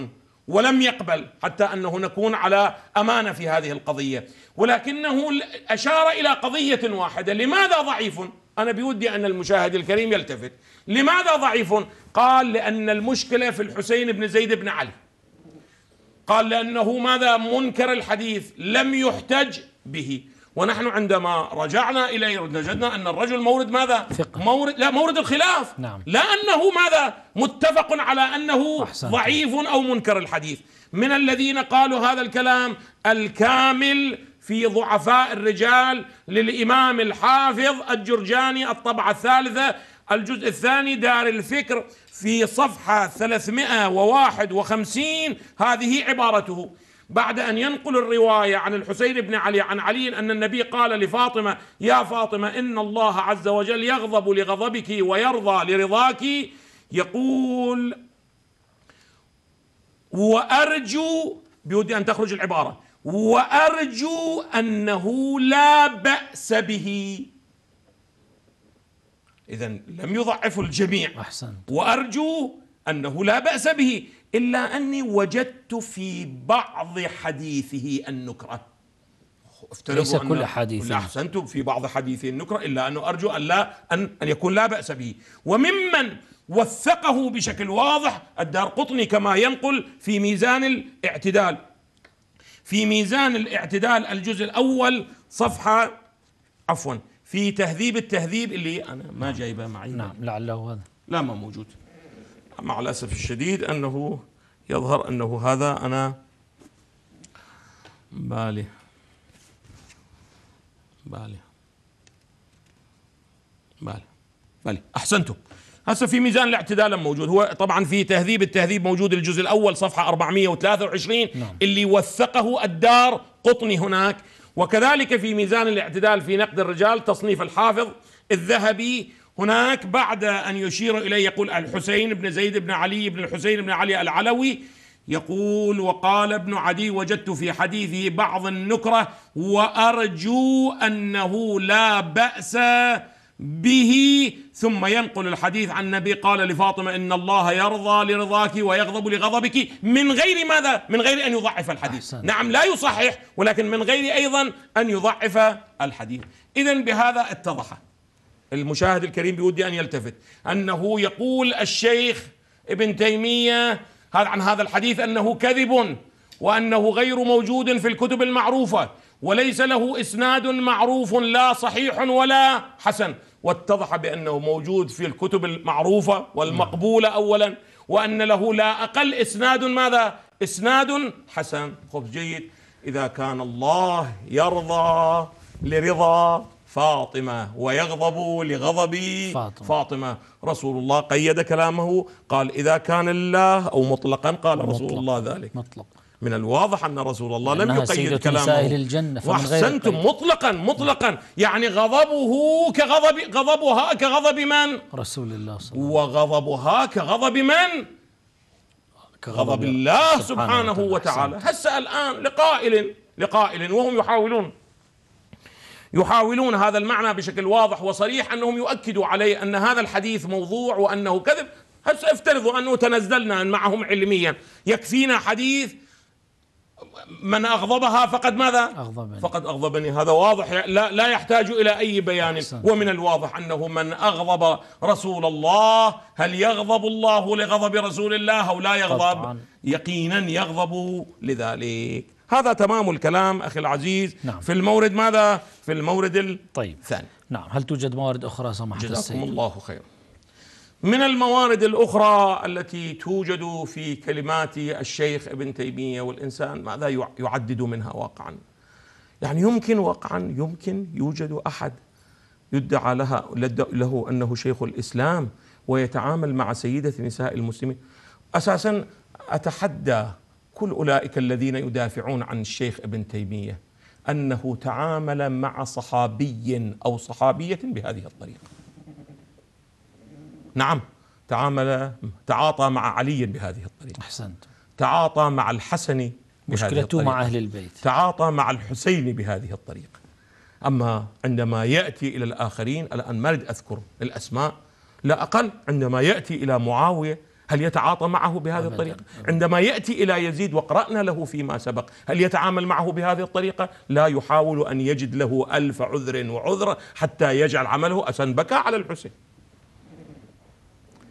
ولم يقبل حتى انه نكون على امانه في هذه القضيه، ولكنه اشار الى قضيه واحده، لماذا ضعيف؟ انا بودي ان المشاهد الكريم يلتفت، لماذا ضعيف؟ قال لان المشكله في الحسين بن زيد بن علي. قال لانه ماذا منكر الحديث لم يحتج به ونحن عندما رجعنا إليه وجدنا أن الرجل مورد ماذا؟ ثقة مورد لا مورد الخلاف نعم. لا أنه ماذا؟ متفق على أنه أحسن. ضعيف أو منكر الحديث من الذين قالوا هذا الكلام الكامل في ضعفاء الرجال للإمام الحافظ الجرجاني الطبعة الثالثة الجزء الثاني دار الفكر في صفحة 351 هذه عبارته بعد أن ينقل الرواية عن الحسين بن علي عن علي أن النبي قال لفاطمة يا فاطمة إن الله عز وجل يغضب لغضبك ويرضى لرضاك يقول وأرجو بودي أن تخرج العبارة وأرجو أنه لا بأس به إذا لم يضعف الجميع أحسن وأرجو أنه لا بأس به إلا أني وجدت في بعض حديثه النكرة ليس كل حديث لا أحسنتم في بعض حديثه النكرة إلا أنه أرجو أن, لا أن, أن يكون لا بأس به وممن وثقه بشكل واضح الدار قطني كما ينقل في ميزان الاعتدال في ميزان الاعتدال الجزء الأول صفحة عفوا في تهذيب التهذيب اللي أنا ما نعم. جايبه معي نعم لعله هذا لا ما موجود مع الأسف الشديد أنه يظهر أنه هذا أنا بالي بالي بالي بالي أحسنتم هسه في ميزان الاعتدال موجود هو طبعا في تهذيب التهذيب موجود الجزء الاول صفحه 423 نعم. اللي وثقه الدار قطني هناك وكذلك في ميزان الاعتدال في نقد الرجال تصنيف الحافظ الذهبي هناك بعد أن يشير إليه يقول الحسين بن زيد بن علي بن الحسين بن علي العلوي يقول وقال ابن عدي وجدت في حديثه بعض النكرة وأرجو أنه لا بأس به ثم ينقل الحديث عن النبي قال لفاطمة إن الله يرضى لرضاك ويغضب لغضبك من غير ماذا؟ من غير أن يضعف الحديث أحسن. نعم لا يصحح ولكن من غير أيضا أن يضعف الحديث إذا بهذا اتضح المشاهد الكريم بيودي أن يلتفت أنه يقول الشيخ ابن تيمية عن هذا الحديث أنه كذب وأنه غير موجود في الكتب المعروفة وليس له إسناد معروف لا صحيح ولا حسن واتضح بأنه موجود في الكتب المعروفة والمقبولة أولا وأن له لا أقل إسناد ماذا إسناد حسن خب جيد إذا كان الله يرضى لرضا فاطمة ويغضب لغضب فاطمة, فاطمة رسول الله قيد كلامه قال إذا كان الله أو مطلقا قال مطلق رسول الله ذلك مطلق من الواضح أن رسول الله لم يقيد كلامه الجنة وأحسنتم مطلقا مطلقا يعني غضبه كغضب غضبها كغضب من رسول الله صلى الله عليه وسلم وغضبها كغضب من كغضب الله سبحانه, سبحانه وتعالى هسه الآن لقائل لقائل وهم يحاولون يحاولون هذا المعنى بشكل واضح وصريح انهم يؤكدوا عليه ان هذا الحديث موضوع وانه كذب افترضوا انه تنزلنا معهم علميا يكفينا حديث من اغضبها فقد ماذا؟ أغضبني. فقد اغضبني هذا واضح لا لا يحتاج الى اي بيان ومن الواضح انه من اغضب رسول الله هل يغضب الله لغضب رسول الله او لا يغضب؟ طبعا. يقينا يغضب لذلك هذا تمام الكلام أخي العزيز نعم. في المورد ماذا؟ في المورد طيب. الثاني نعم هل توجد موارد أخرى السيد؟ جزاكم السيد؟ الله خير من الموارد الأخرى التي توجد في كلمات الشيخ ابن تيمية والإنسان ماذا يعدد منها واقعا يعني يمكن واقعا يمكن يوجد أحد يدعى لها له أنه شيخ الإسلام ويتعامل مع سيدة نساء المسلمين أساسا أتحدى كل اولئك الذين يدافعون عن الشيخ ابن تيميه انه تعامل مع صحابي او صحابيه بهذه الطريقه. نعم تعامل تعاطى مع علي بهذه الطريقه. احسنت. تعاطى مع الحسن مشكلته مع اهل البيت. تعاطى مع الحسين بهذه الطريقه. اما عندما ياتي الى الاخرين الان ما اريد اذكر الاسماء لا اقل عندما ياتي الى معاويه هل يتعاطى معه بهذه الطريقة عندما يأتي إلى يزيد وقرأنا له فيما سبق هل يتعامل معه بهذه الطريقة لا يحاول أن يجد له ألف عذر وعذر حتى يجعل عمله أسن بكى على الحسين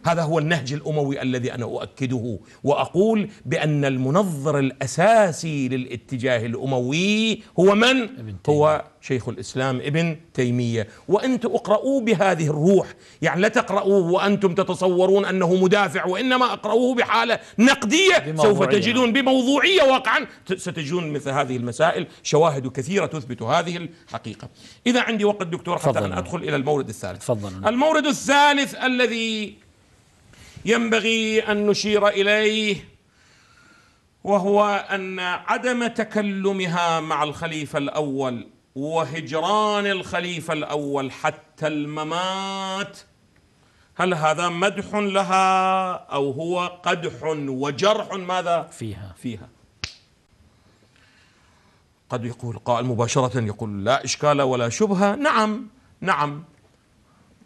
هذا هو النهج الاموي الذي انا اؤكده واقول بان المنظر الاساسي للاتجاه الاموي هو من؟ ابن هو شيخ الاسلام ابن تيميه وانتم اقرؤوا بهذه الروح يعني لا تقرؤوه وانتم تتصورون انه مدافع وانما اقرؤوه بحاله نقديه بموضوعية. سوف تجدون بموضوعيه واقعا ستجدون مثل هذه المسائل شواهد كثيره تثبت هذه الحقيقه اذا عندي وقت دكتور حتى ان نعم. ادخل الى المورد الثالث تفضل نعم. المورد الثالث الذي ينبغي ان نشير اليه وهو ان عدم تكلمها مع الخليفه الاول وهجران الخليفه الاول حتى الممات هل هذا مدح لها او هو قدح وجرح ماذا فيها فيها قد يقول قائل مباشره يقول لا اشكال ولا شبهه نعم نعم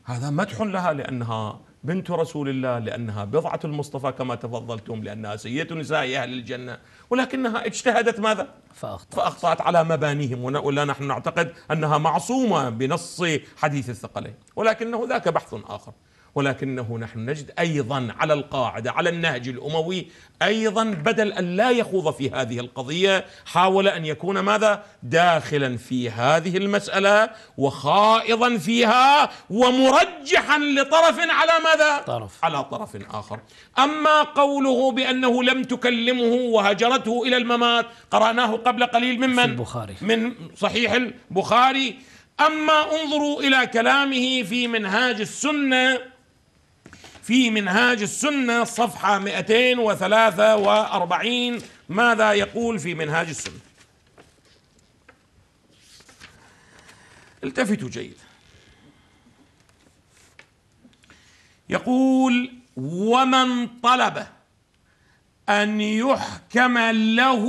هذا مدح لها لانها بنت رسول الله لأنها بضعة المصطفى كما تفضلتم لأنها سيدة نساء أهل الجنة ولكنها اجتهدت ماذا؟ فأخطأت, فأخطأت على مبانيهم ولا نحن نعتقد أنها معصومة بنص حديث الثقلين ولكنه ذاك بحث آخر ولكنه نحن نجد ايضا على القاعده على النهج الاموي ايضا بدل ان لا يخوض في هذه القضيه حاول ان يكون ماذا داخلا في هذه المساله وخائضا فيها ومرجحا لطرف على ماذا طرف. على طرف اخر اما قوله بانه لم تكلمه وهجرته الى الممات قراناه قبل قليل ممن في البخاري من صحيح البخاري اما انظروا الى كلامه في منهاج السنه في منهاج السنة صفحة 243 ماذا يقول في منهاج السنة التفتوا جيدا يقول ومن طلب أن يحكم له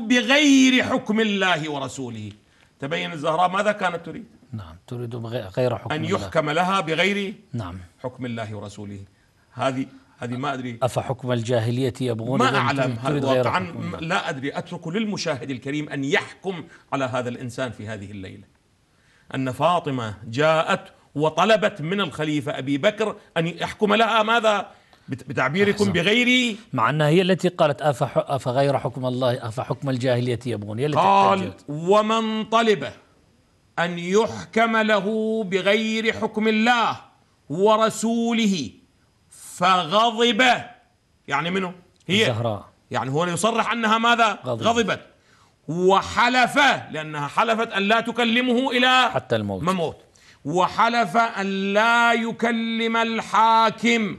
بغير حكم الله ورسوله تبين الزهراء ماذا كانت تريد نعم تريد غير حكم أن يحكم الله. لها بغير نعم حكم الله ورسوله هذه هذه ما ادري افحكم الجاهليه يبغون ما اعلم هذا طبعا لا ادري اترك للمشاهد الكريم ان يحكم على هذا الانسان في هذه الليله ان فاطمه جاءت وطلبت من الخليفه ابي بكر ان يحكم لها ماذا بتعبيركم أحسن. مع انها هي التي قالت أفح افغير حكم الله افحكم الجاهليه يبغون هي التي قال ومن طلب ان يحكم له بغير حكم الله ورسوله فغضب يعني منه هي الزهراء يعني هو يصرح أنها ماذا غضبت, غضبت. وحلف لأنها حلفت أن لا تكلمه إلى حتى الموت مموت وحلف أن لا يكلم الحاكم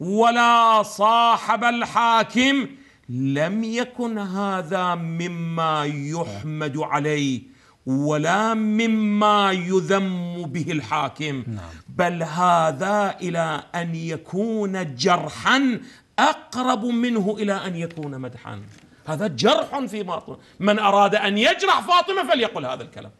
ولا صاحب الحاكم لم يكن هذا مما يحمد عليه ولا مما يذم به الحاكم نعم. بل هذا الى ان يكون جرحا اقرب منه الى ان يكون مدحا هذا جرح في فاطمة من اراد ان يجرح فاطمه فليقل هذا الكلام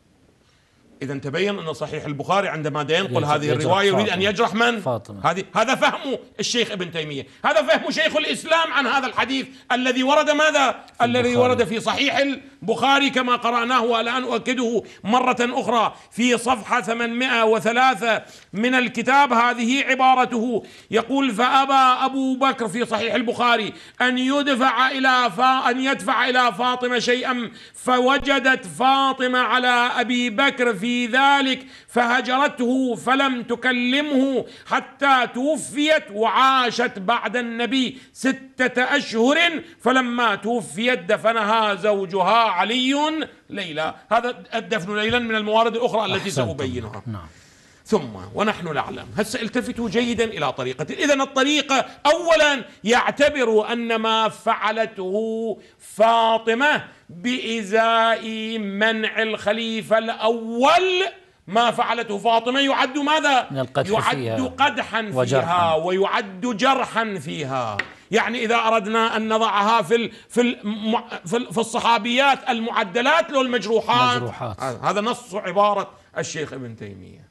اذا تبين ان صحيح البخاري عندما ينقل هذه الروايه يريد ان يجرح من فاطمه هذه هذا فهم الشيخ ابن تيميه هذا فهم شيخ الاسلام عن هذا الحديث الذي ورد ماذا الذي ورد في صحيح بخاري كما قرأناه والآن أؤكده مرة أخرى في صفحة 803 من الكتاب هذه عبارته يقول فأبى أبو بكر في صحيح البخاري أن يدفع إلى فا أن يدفع إلى فاطمة شيئا فوجدت فاطمة على أبي بكر في ذلك فهجرته فلم تكلمه حتى توفيت وعاشت بعد النبي ستة أشهر فلما توفيت دفنها زوجها علي ليلى هذا الدفن ليلا من الموارد الأخرى التي سأبينها نعم ثم ونحن نعلم هسه التفتوا جيدا إلى طريقة إذا الطريقة أولا يعتبر أن ما فعلته فاطمة بإزاء منع الخليفة الأول ما فعلته فاطمة يعد ماذا؟ من القدح يعد فيها قدحا فيها وجرحاً. ويعد جرحا فيها يعني إذا أردنا أن نضعها في في في الصحابيات المعدلات له المجروحات مجروحات. هذا نص عبارة الشيخ ابن تيمية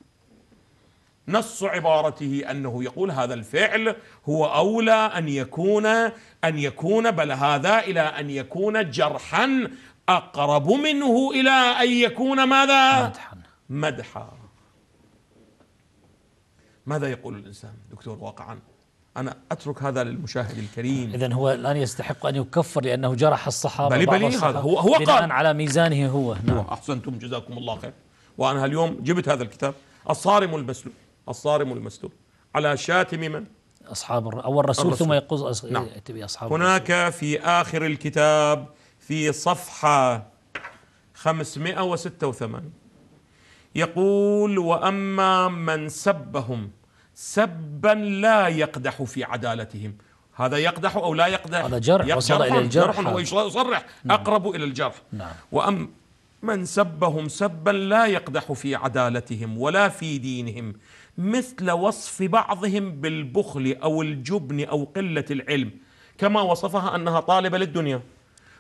نص عبارته انه يقول هذا الفعل هو اولى ان يكون ان يكون بل هذا الى ان يكون جرحا اقرب منه الى ان يكون ماذا؟ مدحا مدحا ماذا يقول الانسان دكتور واقعا؟ أنا أترك هذا للمشاهد الكريم إذا هو الآن يستحق أن يكفر لأنه جرح الصحابة بلي بلي هذا هو, هو قال على ميزانه هو نعم أحسنتم جزاكم الله خير وأنا اليوم جبت هذا الكتاب الصارم المسلول الصارم المسلول على شاتم من؟ أصحاب أو الرسول, الرسول. ثم يقول أص... نعم. أصحاب هناك الرسول. في آخر الكتاب في صفحة 586 يقول وأما من سبهم سبا لا يقدح في عدالتهم هذا يقدح أو لا يقدح هذا جرح وصل إلى الجرح جرح ويصرح نعم أقرب إلى الجرح نعم وأم من سبهم سبا لا يقدح في عدالتهم ولا في دينهم مثل وصف بعضهم بالبخل أو الجبن أو قلة العلم كما وصفها أنها طالبة للدنيا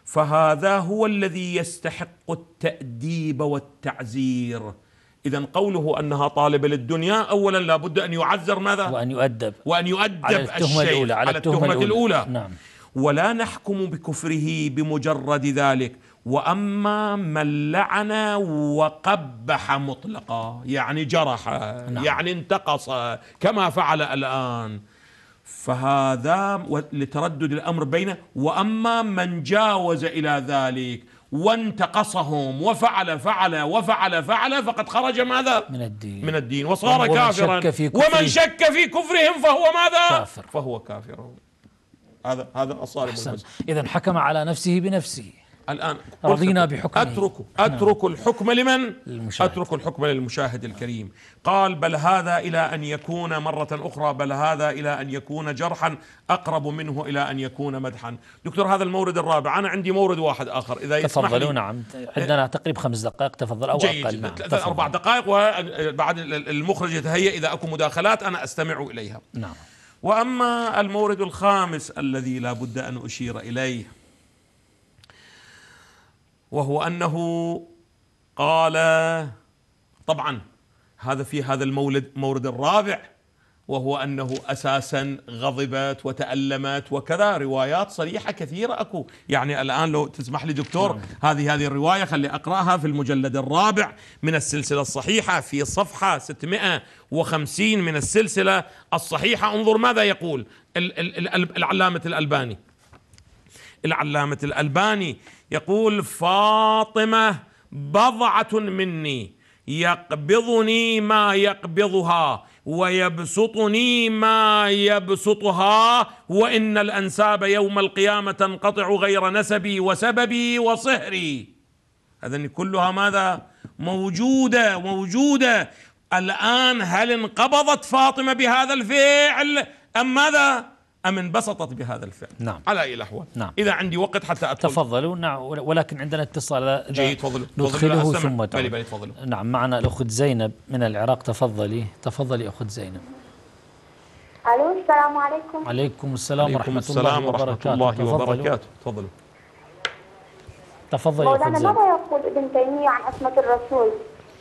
فهذا هو الذي يستحق التأديب والتعزير إذا قوله أنها طالبة للدنيا أولا لابد أن يعذر ماذا وأن يؤدب وأن يؤدب على التهمة الأولى على, التهمة, التهمة الأولى, الأولى نعم ولا نحكم بكفره بمجرد ذلك وأما من لعن وقبح مطلقا يعني جرح نعم. يعني انتقص كما فعل الآن فهذا لتردد الأمر بينه وأما من جاوز إلى ذلك وانتقصهم وفعل فعل وفعل فعل فقد خرج ماذا من الدين من الدين وصار ومن كافرا شك في كفره ومن شك في كفرهم فهو ماذا كافر فهو كافر هذا هذا الصالح اذا حكم على نفسه بنفسه الآن رضينا بحكمه أترك أترك الحكم لمن؟ المشاهد. أترك الحكم للمشاهد الكريم قال بل هذا إلى أن يكون مرة أخرى بل هذا إلى أن يكون جرحا أقرب منه إلى أن يكون مدحا دكتور هذا المورد الرابع أنا عندي مورد واحد آخر إذا تفضلوا نعم إيه. عندنا تقريبا خمس دقائق تفضل أو جيد أقل نعم. تفضل. أربع دقائق وبعد المخرج يتهيأ إذا أكو مداخلات أنا أستمع إليها نعم وأما المورد الخامس الذي لا بد أن أشير إليه وهو انه قال طبعا هذا في هذا المولد مورد الرابع وهو انه اساسا غضبت وتالمت وكذا روايات صريحه كثيره اكو يعني الان لو تسمح لي دكتور نعم. هذه هذه الروايه خلي اقراها في المجلد الرابع من السلسله الصحيحه في صفحه 650 من السلسله الصحيحه انظر ماذا يقول العلامه الالباني العلامة الألباني يقول فاطمة بضعة مني يقبضني ما يقبضها ويبسطني ما يبسطها وإن الأنساب يوم القيامة تنقطع غير نسبي وسببي وصهري هذا كلها ماذا موجودة موجودة الآن هل انقبضت فاطمة بهذا الفعل أم ماذا أم انبسطت بهذا الفعل نعم على أي الأحوال نعم. إذا عندي وقت حتى أدخل تفضلوا نعم ولكن عندنا اتصال جيد تفضلوا ندخله ثم بلي بلي تفضلوا نعم معنا الأخت زينب من العراق تفضلي تفضلي أخت زينب ألو السلام عليكم عليكم السلام ورحمة الله وبركاته ورحمة الله وبركاته تفضلوا تفضلي أخت زينب ماذا يقول ابن تيمية عن عصمة الرسول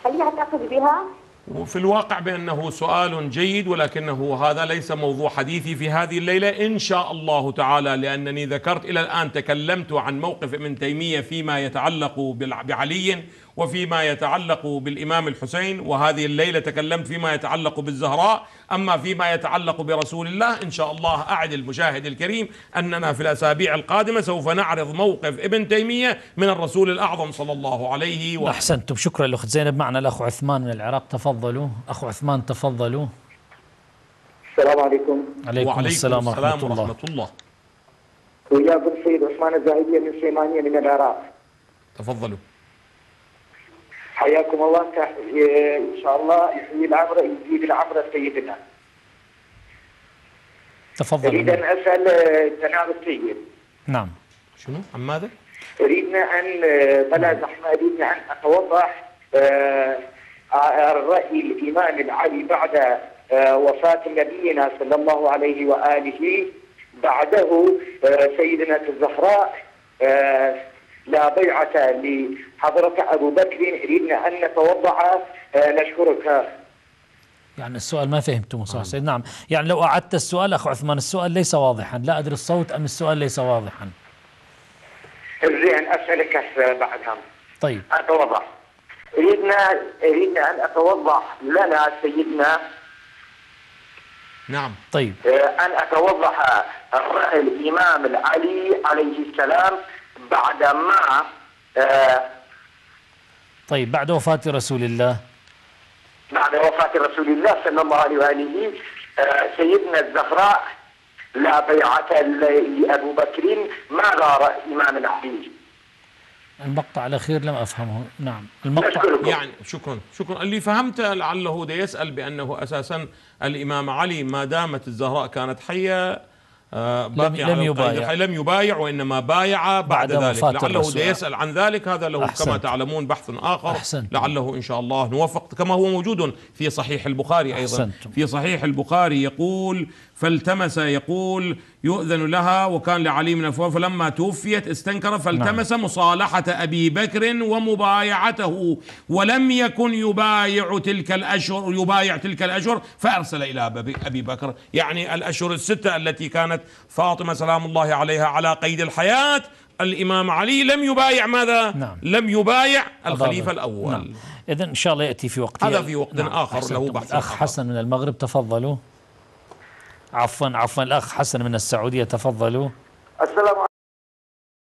هل يعتقد بها؟ وفي الواقع بأنه سؤال جيد ولكنه هذا ليس موضوع حديثي في هذه الليلة إن شاء الله تعالى لأنني ذكرت إلى الآن تكلمت عن موقف ابن تيمية فيما يتعلق بعلي وفيما يتعلق بالإمام الحسين وهذه الليلة تكلمت فيما يتعلق بالزهراء أما فيما يتعلق برسول الله إن شاء الله أعد المشاهد الكريم أننا في الأسابيع القادمة سوف نعرض موقف ابن تيمية من الرسول الأعظم صلى الله عليه وسلم أحسنتم شكرا لأخ زينب معنا الأخ عثمان من العراق تفضلوا أخ عثمان تفضلوا السلام عليكم عليكم وعليكم السلام, السلام ورحمة, ورحمة الله, ورحمة الله. ويا السيد عثمان الزاهدية من سليمانية من العراق تفضلوا حياكم الله إيه، ان شاء الله يحيي العمر يزيد العمر سيدنا تفضل اريد ان اسال جناب آه، السيد نعم شنو عن ماذا؟ أريدنا أن آه، بلا نعم. زحمة أريدنا أن أتوضح آه، الرأي الإمام العلي بعد وفاة نبينا صلى الله عليه وآله بعده سيدنا الزهراء لا بيعة لحضرة أبو بكر أريدنا أن نتوضع آه، نشكرك يعني السؤال ما فهمته صح نعم. سيد نعم يعني لو أعدت السؤال أخو عثمان السؤال ليس واضحا لا أدري الصوت أم السؤال ليس واضحا أريد أن أسألك بعدها طيب أتوضع أريدنا أريدنا أن أتوضع لنا سيدنا نعم طيب آه، أن أتوضح الإمام العلي عليه السلام بعدما آه، طيب بعد وفاة رسول الله بعد وفاة رسول الله صلى الله عليه وآله آه، سيدنا الزهراء لا بيعة لأبو بكر ماذا رأي إمام علي المقطع الأخير لم أفهمه نعم المقطع يعني شكرا شكرا اللي فهمت لعله ده يسأل بأنه أساسا الإمام علي ما دامت الزهراء كانت حية آه، باقي لم, لم يبايع لم يبايع وانما بايع بعد, بعد ذلك لعله يسال عن ذلك هذا له أحسن. كما تعلمون بحث اخر أحسن. لعله ان شاء الله نوفق كما هو موجود في صحيح البخاري ايضا أحسنتم. في صحيح البخاري يقول فالتمس يقول يؤذن لها وكان لعلي من الفوار فلما توفيت استنكر فالتمس نعم. مصالحة أبي بكر ومبايعته ولم يكن يبايع تلك الأشهر يبايع تلك الأشهر فأرسل إلى أبي بكر يعني الأشهر الستة التي كانت فاطمة سلام الله عليها على قيد الحياة الإمام علي لم يبايع ماذا؟ نعم. لم يبايع الخليفة الأول نعم. إذن إن شاء الله يأتي في وقت هذا في وقت نعم. آخر له بحث آخر حسن من المغرب تفضلوا عفوا عفوا الأخ حسن من السعودية تفضلوا السلام